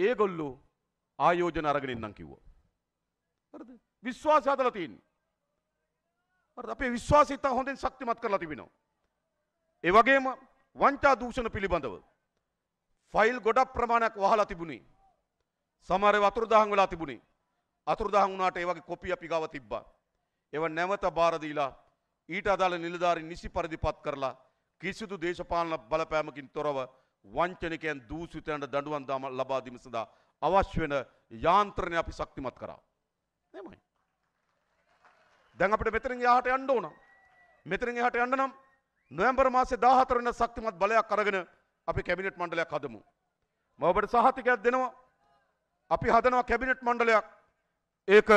ඒගොල්ලෝ ආයෝජන අරගෙන ඉන්නම් කිව්වා. හරිද? විශ්වාසය හදලා තියෙන්නේ. හරිද? අපේ විශ්වාසය තා හොඳින් ශක්තිමත් කරලා තිබෙනවා. ඒ වගේම වංචා දූෂණ පිළිබඳව ෆයිල් ගොඩක් ප්‍රමාණයක් වහලා තිබුණේ. සමහර ඒවා අතුරුදහන් වෙලා තිබුණේ. අතුරුදහන් වුණාට ඒ වගේ කොපි අපි ගාව තිබ්බා. එව නැවත බාරදීලා ඊට අදාළ නිලධාරී නිසි පරිදි පත් කරලා කිසිදු දේශපාලන බලපෑමකින් තොරව වංචනිකයන් දූෂිතයන්ට දඬුවම් දාම ලබා දීම සඳහා අවශ්‍ය වෙන යාන්ත්‍රණය අපි ශක්තිමත් කරා. එහෙමයි. දැන් අපිට මෙතනින් එහාට යන්න ඕන. මෙතනින් එහාට යන්න නම් නොවැම්බර් මාසේ 14 වෙනිදා ශක්තිමත් බලයක් අරගෙන අපි කැබිනට් මණ්ඩලයක් හදමු. මම ඔබට සහතිකයක් දෙනවා. අපි හදනවා කැබිනට් මණ්ඩලයක්. ඒක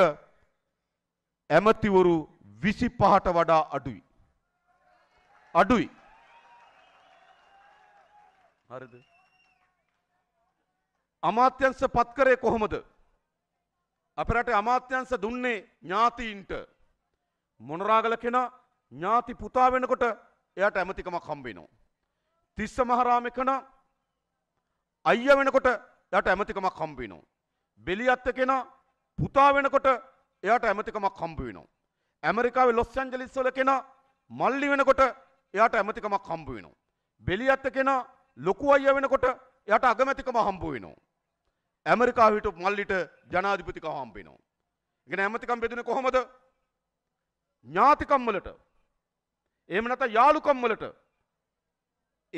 ඇමතිවරු විසි පහට වඩා අඩුයි. අඩුයි. හරිද. අමාත්‍යංශ පත්කරේ කොහොමද. අපරට අමාත්‍යංශ දුන්නේ ඥාතීන්ට මොනරාගල කෙනා ඥාති පුතා වෙනකොට එයට ඇමතිකමක් හම්බේනවා. තිස්ස මහරාම කෙනා අයිය වෙනකොට එයට ඇමතිකමක් හම්බේනවා. බෙලියත්ත කෙනා පුතා වෙනකොට එයාට ඇමතිකමක් හම්බ වෙනවා. ඇමරිකාවේ ලොස් ඇන්ජලිස් වල කෙනා මල්ලි වෙනකොට එයාට ඇමතිකමක් හම්බ වෙනවා. බෙලියත් කෙනා ලොකු අයියා වෙනකොට එයාට අගමැතිකම හම්බ වෙනවා. ඇමරිකාව හිටපු මල්ලිට ජනාධිපතිකම හම්බ වෙනවා. ඉගෙන ඇමතිකම් බෙදුනේ කොහොමද? ඥාතිකම් වලට. එහෙම නැත්නම් යාළුකම් වලට.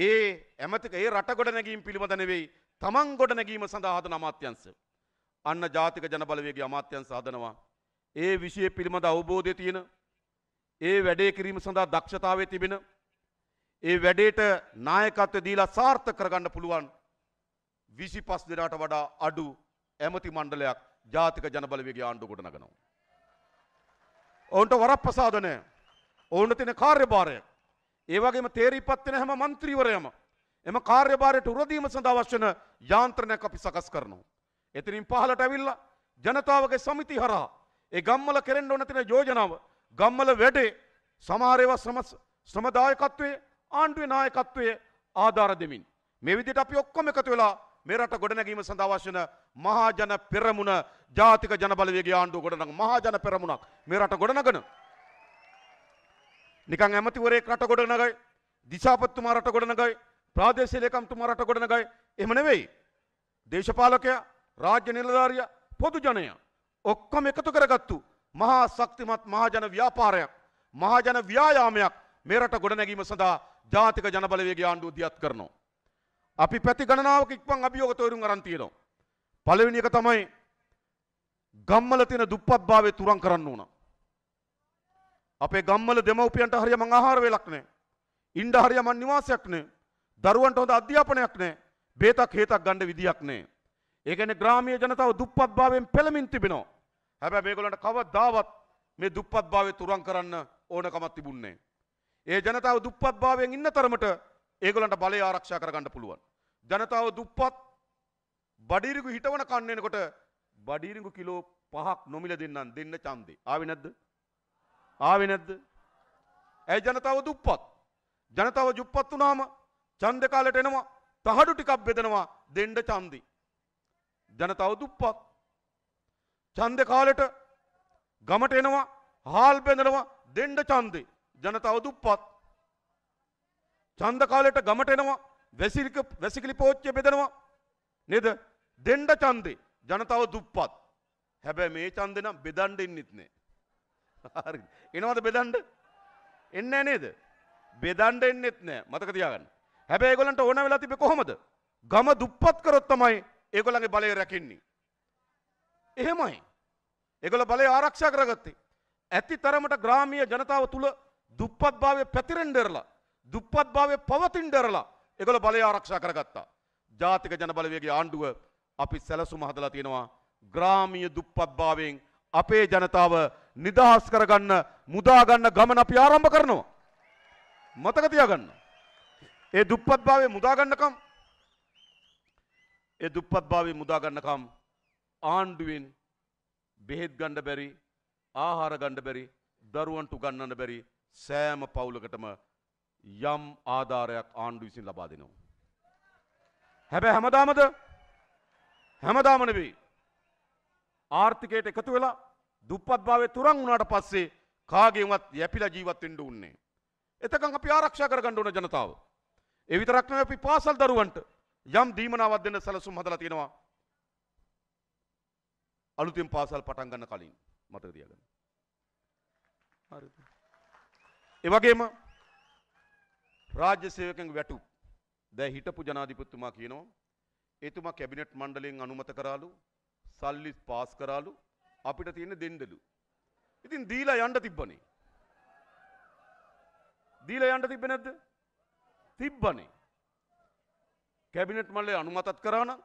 ඒ ඇමතික ඒ රට ගොඩ නැගීම පිළිබඳ නෙවෙයි තමන් ගොඩ නැගීම සඳහා හදන අමාත්‍යංශ. අන්න ජාතික ජනබලවේගයේ අමාත්‍යංශ හදනවා. ඒ විෂය පිළිබඳ අවබෝධය තියෙන ඒ වැඩේ කිරීම සඳහා දක්ෂතාවය තිබෙන ඒ වැඩේට නායකත්වය දීලා සාර්ථක කරගන්න පුළුවන් 25 දෙනාට වඩා අඩු ඇමති මණ්ඩලයක් ජාතික ජනබලවේගය ආණ්ඩුව ගොඩනගනවා. ඔවුන්ට වරප්‍රසාද නැහැ. ඔවුන්ට තියෙන කාර්යභාරය. ඒ වගේම තේරීපත් වෙන හැම മന്ത്രിවරයම එම කාර්යභාරයට උරදීම සඳහා අවශ්‍ය වන යාන්ත්‍රණයක් අපි සකස් කරනවා. එතනින් පහළට ඇවිල්ලා ජනතාවගේ සමිති හරහා ඒ ගම්වල කරෙන්ඩ ඕන තින යෝජනාව ගම්වල වැඩේ සමාරයව ශ්‍රමදායකත්වය ආණ්ඩුවේ නායකත්වය ආධාර දෙමින්. මේ විදිහට අපි ඔක්කොම එකතු වෙලා මේ රට ගොඩනැගීම සඳහා අවශ්‍ය වන මහා ජන පෙරමුණ ජාතික ජන බලවේගයේ ආණ්ඩුව ගොඩනගන මහා ජන පෙරමුණක් මේ රට ගොඩනගන. නිකන් ඇමතිවරයෙක් රට ගොඩනගයි, දිසාපතිතුමා රට ගොඩනගයි, ප්‍රාදේශීය ලේකම්තුමා රට ගොඩනගයි. එහෙම නෙවෙයි. දේශපාලකයා, රාජ්‍ය නිලධාරියා, පොදු ජනයා ඔක්කොම එකතු කරගත්තු මහා ශක්තිමත් මහජන ව්‍යාපාරයක් මහජන ව්‍යායාමයක් මේ රට ගොඩනැගීම සඳහා ජාතික ජනබලවේගය ආණ්ඩුව දියත් කරනවා. අපි පැති ගණනාවක ඉක්මන් අභියෝග තෝරුම් අරන් තියෙනවා. පළවෙනි එක තමයි ගම්මල තියෙන දුප්පත්භාවය තුරන් කරන්න ඕන. අපේ ගම්මල දෙමව්පියන්ට හරිය මං ආහාර වේලක් නැහැ. ඉන්න හරිය මං නිවාසයක් නැහැ. දරුවන්ට හොඳ අධ්‍යාපනයක් නැහැ. බේතක් හේතක් ගන්න විදියක් නැහැ. ඒ කියන්නේ ග්‍රාමීය ජනතාව දුප්පත්භාවයෙන් පෙළමින් තිබෙනවා. හැබැ මේගොලට කවදාවත් මේ දුප්පත් භාවය තුරන් කරන්න ඕනකමත් තිබුන්නේ. ඒ ජනතාව දුප්පත් භාවයෙන් ඉන්න තරමට ඒගොලන්ට බලය ආරක්ෂා කරගන්න පුළුවන්. ජනතාව දුප්පත් බඩීරිකු හිටවන කන්නේනකොට බඩීරිකු කිලෝ පහක් නොමිල දෙන්නම් දෙන්න ඡන්දේ. ආවේ නැද්ද? ආවේ නැද්ද? ඇයි ජනතාව දුප්පත්? ජනතාව දුප්පත් වුණාම ඡන්ද කාලයට එනවා තහඩු ටිකක් බෙදනවා දෙන්න ඡන්දේ. ජනතාව දුප්පත්. චන්ද කාලෙට ගමට එනවා හාල් බෙදනවා දෙන්න ඡන්දේ ජනතාව දුප්පත් ඡන්ද කාලෙට ගමට එනවා වැසිලික වැසිකිලි පෝච්චිය බෙදනවා නේද දෙන්න ඡන්දේ ජනතාව දුප්පත් හැබැයි මේ ඡන්දේ නම් බෙදන්න ඉන්නෙත් නෑ හරි එනවද බෙදන්න එන්නේ නෑ නේද බෙදන්න එන්නෙත් නෑ මතක තියාගන්න හැබැයි ඒගොල්ලන්ට ඕන වෙලා තිබ්බේ කොහොමද ගම දුප්පත් කරොත් තමයි ඒගොල්ලන්ගේ බලය රැකෙන්නේ එහෙමයි. ඒගොල්ල බලය ආරක්ෂා කරගත්තේ. ඇති තරමට ග්‍රාමීය ජනතාව තුල දුප්පත්භාවය පැතිරෙන්න ඉරලා දුප්පත්භාවය පවතින්න ඉරලා ඒගොල්ල බලය ආරක්ෂා කරගත්තා. ජාතික ජනබලවේගයේ ආණ්ඩුව අපි සැලසුම හදලා තියෙනවා ග්‍රාමීය දුප්පත්භාවයෙන් අපේ ජනතාව නිදහස් කරගන්න මුදා ගන්න ගමන අපි ආරම්භ කරනවා. මතක තියාගන්න. ඒ දුප්පත්භාවය මුදා ගන්නකම් ඒ දුප්පත්භාවය මුදා ගන්නකම් ආණ්ඩුවෙන් බෙහෙත් ගණ්ඩ බැරි ආහාර ගණ්ඩ බැරි දරුවන්ට ගන්නන්න බැරි සෑම පවුලකටම යම් ආධාරයක් ආණ්ඩු විසින් ලබා දෙනවා. හැබැ හැමදාමද හැමදාමනවෙයි. ආර්ථිකයට එකතු වෙලා දුප්පත් භාවය තුරන් වුණට පස්සේ කාගෙන්වත් යැපිලා ජීවත්වෙන්ට උන්නේ. එතකං අපි ආරක්ෂා කරගන්න ඕන ජනතාව. එවිතරක්න අපි පාසල් දරුවන්ට යම් දීමනාවත් දෙන්න සැලසුම් හදලා තියෙනවා අලුතෙන් පාසල් පටන් ගන්න කලින් මතක තියාගන්න. හරිද? ඒ වගේම රාජ්‍ය සේවකයන් වැටුප්. දැන් හිටපු ජනාධිපතිතුමා කියනවා එතුමා කැබිනට් මණ්ඩලයෙන් අනුමත කරාලු සල්ලි පාස් කරාලු අපිට තියෙන දෙන්නලු. ඉතින් දීලා යන්න තිබ්බනේ. දීලා යන්න තිබ්බේ නැද්ද? තිබ්බනේ. කැබිනට් මණ්ඩලය අනුමතත් කරා නම්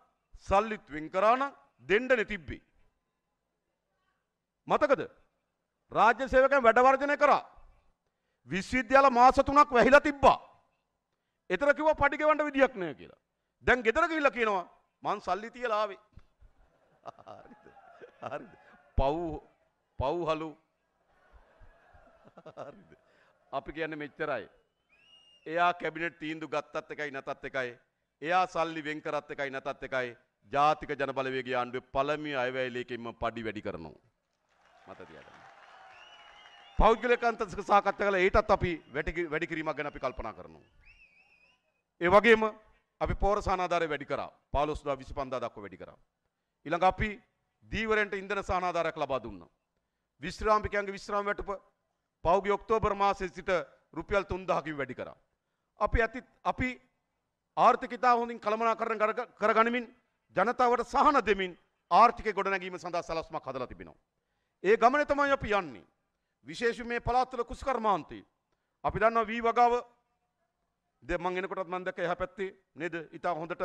සල්ලිත් වෙන් කරා නම් දෙන්නනේ තිබ්බේ. මතකද රාජ්‍ය සේවකයන් වැඩවර්ජනය කරා විශ්වවිද්‍යාල මාස තුනක් වැහිලා තිබ්බා එතර කිව්වා පඩි ගෙවන්න විදියක් නෑ කියලා දැන් ගෙදර ගිහිල්ලා කියනවා මං සල්ලි තියලා ආවේ හරිද හරිද පව් පව්හලු හරිද අපි කියන්නේ මෙච්චරයි එයා කැබිනට් තීන්දු ගත්තත් එකයි නැතත් එකයි එයා සල්ලි වෙන් කරත් එකයි නැතත් එකයි ජාතික ජනබලවේගේ ආණ්ඩුවේ පළමුව අයවැය ලේකෙම්ම පඩි වැඩි කරනවා මත තියාගන්න. පෞද්ගලික අන්තර්ගත සාකච්ඡා කළා ඒටත් අපි වැඩි කිරීමක් ගැන අපි කල්පනා කරනවා. ඒ වගේම අපි පෝර සානාධාරය වැඩි කරා. 15 25 දක්වා වැඩි කරා. ඊළඟ අපි දීවරෙන්ට ඉන්ධන සානාධාරයක් ලබා දුන්නා. විශ්‍රාමිකයන්ගේ විශ්‍රාම වැටුප පෞගේ ඔක්තෝබර් මාසයේ සිට රුපියල් 3000කින් වැඩි කරා. අපි ඇති අපි ආර්ථිකතා හොඳින් කළමනාකරණය කරගනිමින් ජනතාවට සහන දෙමින් ආර්ථිකය ගොඩනැගීම සඳහා සලස්මක් හදලා තිබෙනවා. ඒ ගමන තමයි අපි යන්නේ. විශේෂ මේ පළාත්වල කුසකර්මාන්තය. අපි දන්නවා වී වගාව ද මං එනකොටත් මම දැක්ක එහා පැත්තේ නේද? ඊටා හොඳට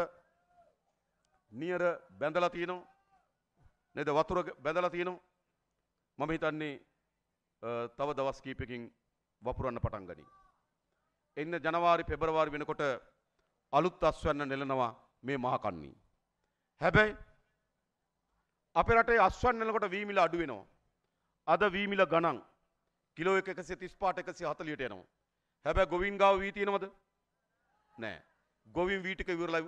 නියර බැඳලා තියෙනවා. නේද? වතුර බැඳලා තියෙනවා. මම හිතන්නේ තව දවස් කීපකින් වපුරන්න පටන් ගනී. එන්න ජනවාරි පෙබරවාරි වෙනකොට අලුත් අස්වැන්න නෙලනවා මේ මහකන්නේ. හැබැයි අපේ රටේ අස්වැන්න නෙලනකොට වීමිල අඩු වෙනවා. අද වීමිල ගණන් කිලෝ එක එකසිය තිස් පාට එකසිය හතලියට යනවා. හැබැයි ගොවින් ගාව වී තියෙනවද? නෑ. ගොවින් වී ටික ඉවරලා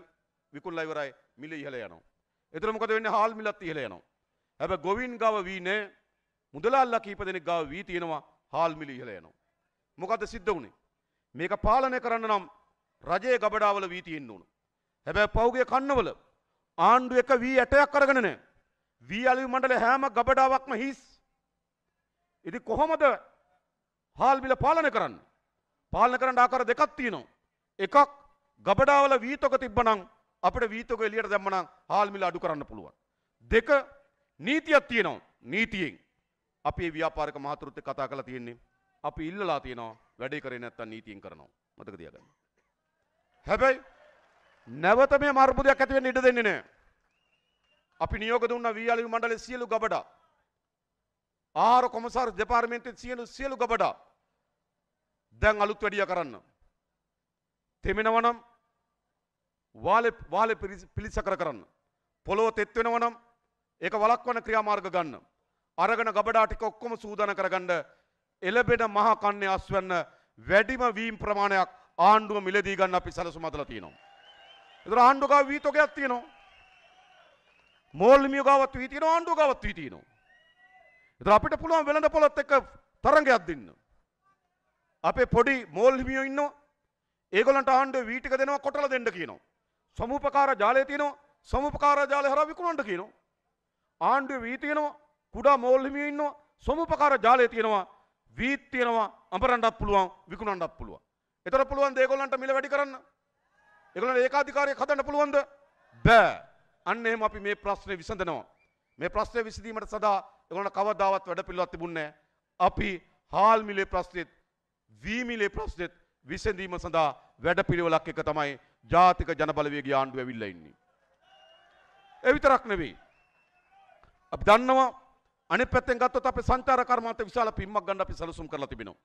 විකුණලා ඉවරයි මිල ඉහළ යනවා. එතන මොකද වෙන්නේ? හාල් මිලත් ඉහළ යනවා. හැබැයි ගොවින් ගාව වී නෑ. මුදලාල්ලා කීප දෙනෙක් ගාව වී තියෙනවා. හාල් මිල ඉහළ යනවා. මොකද සිද්ධ වුනේ? මේක පාලනය කරන්න නම් රජයේ ගබඩාවල වී තියෙන්න ඕන. හැබැයි පහුගිය කන්නවල ආණ්ඩු එක වී ඇටයක් අරගෙන නෑ. වී අලවි මණ්ඩල හැම ගබඩාවක්ම හිස් ඉති කොහොමද හාල්බිල පාලන කරන්න පාලන කරන්න ආකාර දෙකක් තියෙනවා එකක් ගබඩාවල වීතක තිබ්බනම් අපිට වීතක එළියට දැම්මනම් හාල්මිල අඩු කරන්න පුළුවන් දෙක නීතියක් තියෙනවා නීතියෙන් අපි ව්‍යාපාරික මහතුරුත් එක්ක කතා කරලා තියෙන්නේ අපි ඉල්ලලා තියෙනවා වැඩේ කරේ නැත්තම් නීතියෙන් කරනවා මතක තියාගන්න හැබැයි නැවත මේ මර්බුදයක් ඇති වෙන්න ඉඩ දෙන්නේ නැහැ අපි නියෝග දුන්න වීයාලි මණ්ඩලයේ සියලු ගබඩා ආර කොමසාර දෙපාර්මෙන්ටෙන් සියලු සියලු ගබඩා දැන් අලුත් වැඩිය කරන්න. තෙමෙනවනම් වාලෙ වාලෙ පිළිසකර කරන්න. පොළොව තෙත් වෙනවනම් ඒක වළක්වන ක්‍රියාමාර්ග ගන්න. අරගෙන ගබඩා ටික ඔක්කොම සූදානම් කරගන්න එළබෙන මහා කන්නේ අස්වැන්න වැඩිම වීම් ප්‍රමාණයක් ආණ්ඩුව මිලදී ගන්න අපි සැලසුම් හදලා තියෙනවා. ඒතර ආණ්ඩුව ගාව වීතෝගයක් තියෙනවා. මෝල් මියුගාවත් වී තියෙනවා ආණ්ඩුව ගාවත් වී තියෙනවා. එතන අපිට පුළුවන් වෙළඳ පොළොත් එක්ක තරඟයක් දෙන්න. අපේ පොඩි මෝල් හිමියෝ ඉන්නවා. ඒගොල්ලන්ට ආණ්ඩුවේ වී ටික දෙනවා කොටලා දෙන්න කියනවා. සමූපකාර ජාලය තියෙනවා. සමූපකාර ජාලය හරහා විකුණන්න කියනවා. ආණ්ඩුවේ වී තියෙනවා. කුඩා මෝල් හිමියෝ ඉන්නවා. සමූපකාර ජාලය තියෙනවා. වී තියෙනවා. අඹරන්නත් පුළුවන්, විකුණන්නත් පුළුවන්. එතන පුළුවන් ඒගොල්ලන්ට මිල වැඩි කරන්න. ඒගොල්ලන්ට ඒකාධිකාරියක් හදන්න පුළුවන්ද? බෑ. අන්න එහෙම අපි මේ ප්‍රශ්නේ විසඳනවා. මේ ප්‍රශ්නේ විසඳීමට සදා එගොල්ලන්ට කවදාවත් වැඩපිළිවෙලක් තිබුණේ අපි හාල් මිලේ ප්‍රශ්නෙත් වී මිලේ ප්‍රශ්නෙත් විසඳීම සඳහා වැඩපිළිවෙලක් එක තමයි ජාතික ජනබලවේගය ආණ්ඩුව ඇවිල්ලා ඉන්නේ. ඒ විතරක් නෙවෙයි. අපි දන්නවා අනිත් පැත්තෙන් ගත්තොත් අපේ සංචාර කර්මාන්ත විශාල පිම්මක් ගන්න අපි සැලසුම් කරලා තිබෙනවා.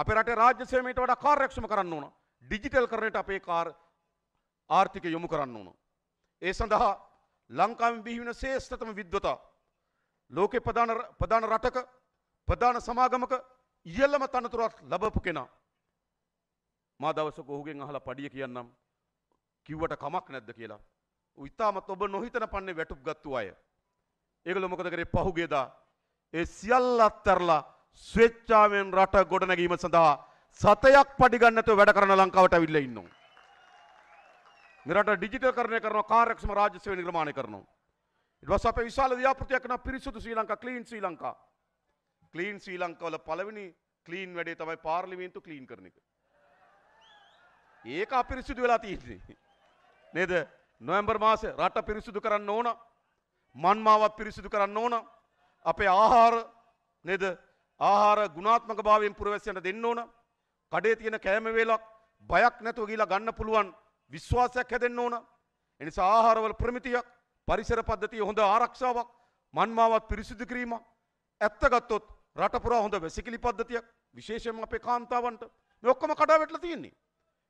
අපේ රටේ රාජ්‍ය සේවයට වඩා කාර්යක්ෂම කරන්න ඕන. ඩිජිටල් කරණයට අපේ කාර් ආර්ථිකය යොමු කරන්න ඕන. ඒ සඳහා ලංකාවේ බිහිවෙන ශ්‍රේෂ්ඨතම විද්වතා ලෝකෙ ප්‍රධාන ප්‍රධාන රටක ප්‍රධාන සමාගමක ඉහළම තනතුරක් ලැබපු කෙනා. මා දවසක ඔහුගෙන් අහලා පඩිය කියන්නම් කිව්වට කමක් නැද්ද කියලා. ඌ ඉතාමත් ඔබ නොහිතන පන්නේ වැටුප් ගත්තු අය. ඒගොල්ලෝ මොකද කරේ පහුගේදා ඒ සියල්ල අත්හැරලා ස්වේච්ඡාවෙන් රට ගොඩනැගීම සඳහා සතයක් පඩි ගන්න නැතුව වැඩ කරන ලංකාවට අවිල්ල ඉන්නවා. මෙරට ඩිජිටල්කරණය කරනවා කාර්යක්ෂම රාජ්‍ය සේවය නිර්මාණය කරනවා. ඉටවස අප විශාල ව්‍යාපෘතියක්න පිරිසුදු ශ්‍රී ලංකා ක්ලීන් ශ්‍රී ලංකා ක්ලීන් ශ්‍රී ලංකාවල පළවෙනි ක්ලීන් වැඩේ තමයි පාර්ලිමේන්තු ක්ලීන් කරන එක. ඒක අපිරිසුදු වෙලා තියෙන්නේ. නේද? නොවැම්බර් මාසේ රට පිරිසුදු කරන්න ඕන. මන්මාවත් පිරිසුදු කරන්න ඕන. අපේ ආහාර නේද? ආහාර ගුණාත්මක භාවයෙන් පුරවැසියන්ට දෙන්න ඕන. කඩේ තියෙන කෑම වේලක් බයක් නැතුව ගිහිලා ගන්න පුළුවන් විශ්වාසයක් හැදෙන්න ඕන. එනිසා ආහාරවල ප්‍රමිතියක් පරිසර පද්ධතිය හොඳ ආරක්ෂාවක් මන්මාවත් පිරිසිදු කිරීමක් ඇත්ත ගත්තොත් රට පුරා හොඳ වැසිකිලි පද්ධතියක් විශේෂයෙන්ම අපේ කාන්තාවන්ට මේ ඔක්කොම කඩාවැටලා තියෙන්නේ.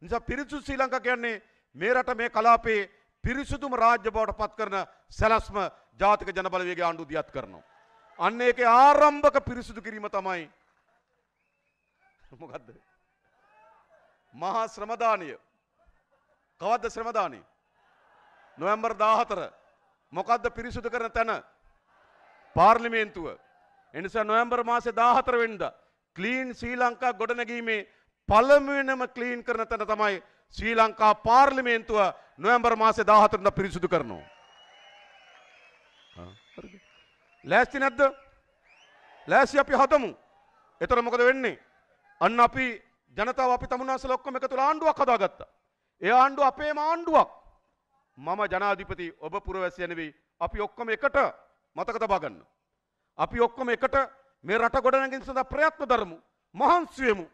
නිසා පිරිසිදු ශ්‍රී ලංකා කියන්නේ මේ රට මේ කලාපේ පිරිසිදුම රාජ්‍ය බවට පත් කරන සැලැස්ම ජාතික ජනබලවේගේ ආණ්ඩුව දියත් කරනවා. අන්න ඒකේ ආරම්භක පිරිසිදු කිරීම තමයි <laughs> මොකද්ද? මහා ශ්‍රමදානය. කවද්ද ශ්‍රමදානය? නොවැම්බර් 14 මොකක්ද පිරිසුදු කරන තැන පාර්ලිමේන්තුව. එනිසා නොවැම්බර් මාසේ 14 වෙනිදා ක්ලීන් ශ්‍රී ලංකා ගොඩනැගීමේ පළමුවෙනම ක්ලීන් කරන තැන තමයි ශ්‍රී ලංකා පාර්ලිමේන්තුව නොවැම්බර් මාසේ 14 වෙනිදා පිරිසුදු කරනවා. ලෑස්ති නැද්ද? ලෑස්ති අපි හදමු. එතකොට මොකද වෙන්නේ? අන්න අපි ජනතාව අපි තමුන්නාසල ඔක්කොම එකතු වෙලා ආණ්ඩුවක් හදාගත්තා. ඒ ආණ්ඩුව අපේම ආණ්ඩුවක්. මම ජනාධිපති ඔබ පුරවැසිය නෙවෙයි අපි ඔක්කොම එකට මතක තබා ගන්න. අපි ඔක්කොම එකට මේ රට ගොඩනැගීම සඳහා ප්‍රයත්න දරමු. මහන්සි වෙමු.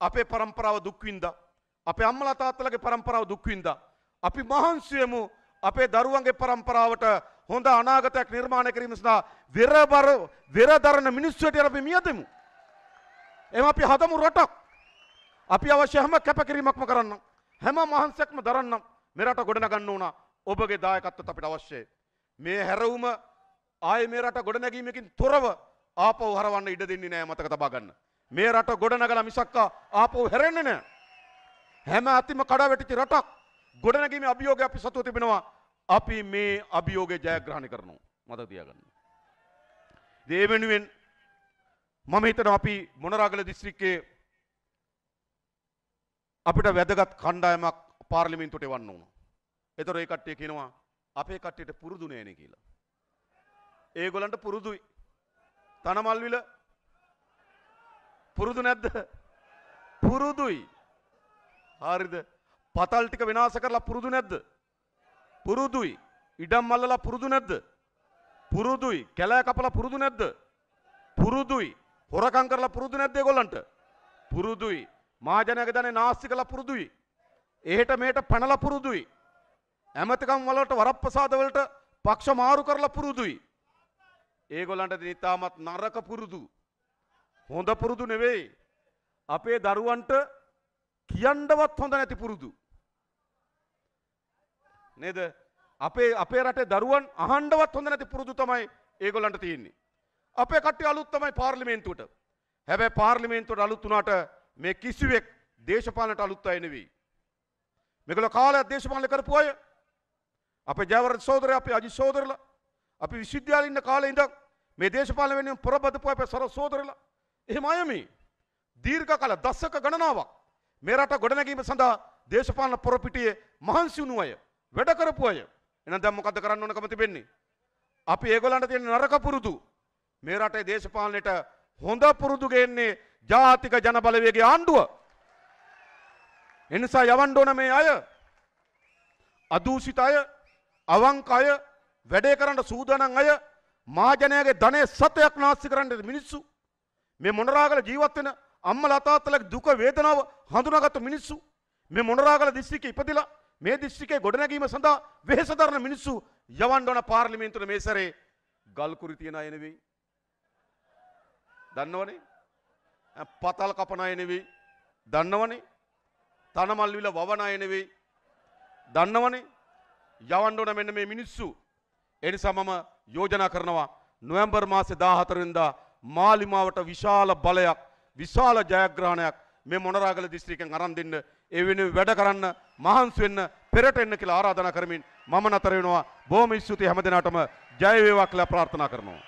අපේ પરම්පරාව දුක් විඳා. අපේ අම්මලා තාත්තලාගේ પરම්පරාව දුක් විඳා. අපි මහන්සි වෙමු අපේ දරුවන්ගේ પરම්පරාවට හොඳ අනාගතයක් නිර්මාණය කිරීම සඳහා වෙරබර වෙරදරන මිනිස්සු හැටියට අපි මියදෙමු. එහෙම අපි හදමු රටක්. අපි අවශ්‍ය හැම කැපකිරීමක්ම කරන්න. හැම මහන්සියක්ම දරන්නම්. මෙරට ගොඩනගන්න ඕන ඔබගේ දායකත්වත අපිට අවශ්‍යයි. මේ හැරවුම ආය මේ රට ගොඩනැගීමකින් තොරව ආපව හරවන්න ඉඩ දෙන්නේ නෑ මතක තබා ගන්න. මේ රට ගොඩනගලා මිසක් ආපව හැරෙන්නේ නෑ. හැම අතිම කඩාවැටිච්ච රටක් ගොඩනැගීමේ අභියෝගය අපි සතුව තිබෙනවා. අපි මේ අභියෝගය ජයග්‍රහණය කරනවා. මතක තියාගන්න. ඒ වෙනුවෙන් මම හිතනවා අපි මොනරාගල දිස්ත්‍රික්කයේ අපිට වැදගත් කණ්ඩායමක් පාර්ලිමින්තුට එවන්න ඕන. එතකොට ඒ කට්ටිය කියනවා අපේ කට්ටියට පුරුදු නෑනේ කියලා. ඒගොල්ලන්ට පුරුදුයි. තනමල්විල පුරුදු නැද්ද? පුරුදුයි. හරිද? පතල් ටික විනාශ කරලා පුරුදු නැද්ද? පුරුදුයි. ඉඩම් අල්ලලා පුරුදු නැද්ද? පුරුදුයි. කැලෑ කපලා පුරුදු නැද්ද? පුරුදුයි. හොරකම් කරලා පුරුදු නැද්ද ඒගොල්ලන්ට? පුරුදුයි. මහජනයාගේ දනේ නාස්ති කරලා පුරුදුයි. එහෙට මෙහෙට පැනලා පුරුදුයි. ඇමතිකම් වලට වරප්‍රසාද වලට පක්ෂ මාරු කරලා පුරුදුයි. ඒගොල්ලන්ට දිනිතාමත් නරක පුරුදු. හොඳ පුරුදු නෙවෙයි. අපේ දරුවන්ට කියන්නවත් හොඳ නැති පුරුදු. නේද? අපේ අපේ රටේ දරුවන් අහන්නවත් හොඳ නැති පුරුදු තමයි ඒගොල්ලන්ට තියෙන්නේ. අපේ කට්ටිය අලුත් තමයි පාර්ලිමේන්තුවට. හැබැයි පාර්ලිමේන්තුවට අලුත් වුණාට මේ කිසිවෙක් දේශපාලනට අලුත් අය නෙවෙයි. మిగిలిన కాల దేశమాలను කරපුය අපේ ජයවර්ධන සහෝදරයා අපේ අජිත් සහෝදරලා අපි විශ්වවිද්‍යාලේ ඉන්න කාලේ ඉඳන් මේ දේශපාලන වෙනුවෙන් පොරබදපු අපේ සර සහෝදරලා එහෙම අය මේ දීර්ඝ කාල දශක ගණනාවක් මේ රට ගොඩනැගීම සඳහා දේශපාලන පොරපිටියේ මහන්සි වුණු අය වැඩ කරපු අය එහෙනම් දැන් මොකද කරන්න ඕනකම තිබෙන්නේ අපි ඒගොල්ලන්ට තියෙන නරක පුරුදු මේ රටේ දේශපාලනයට හොඳ පුරුදු ගේන්නේ ජාතික ජනබලවේගයේ ආණ්ඩුව එනිසා යවන්න ඕන මේ අය අදූෂිත අය අවංක අය වැඩේ කරන්න සූදානම් අය මහජනයාගේ ධනය සතයක් නාස්ති කරන්න මිනිස්සු මේ මොනරාගල ජීවත් වෙන අම්මලා තාත්තලාගේ දුක වේදනාව හඳුනාගත්තු මිනිස්සු මේ මොනරාගල දිස්ත්‍රික්කයේ ඉපදිලා මේ දිස්ත්‍රික්කයේ ගොඩනැගීම සඳහා වෙහෙස දරන මිනිස්සු යවන්න ඕන පාර්ලිමේන්තුවේ මේ සැරේ ගල්කුරි තියන අය නෙවෙයි දන්නවනේ පතල් කපන අය නෙවෙයි දන්නවනේ තනමල්විල වවන අය නෙවෙයි. දන්නවනේ යවන්න ඕන මෙන්න මේ මිනිස්සු. ඒ නිසා මම යෝජනා කරනවා නොවැම්බර් මාසේ 14 වෙනිදා මාලිමාවට විශාල බලයක් විශාල ජයග්‍රහණයක් මේ මොනරාගල දිස්ත්‍රික්කෙන් අරන් දෙන්න ඒ වෙනුවෙන් වැඩ කරන්න මහන්සි වෙන්න පෙරට එන්න කියලා ආරාධනා කරමින් මම නතර වෙනවා බොහොම ස්තුතියි හැමදෙනාටම ජය වේවා කියලා ප්‍රාර්ථනා කරනවා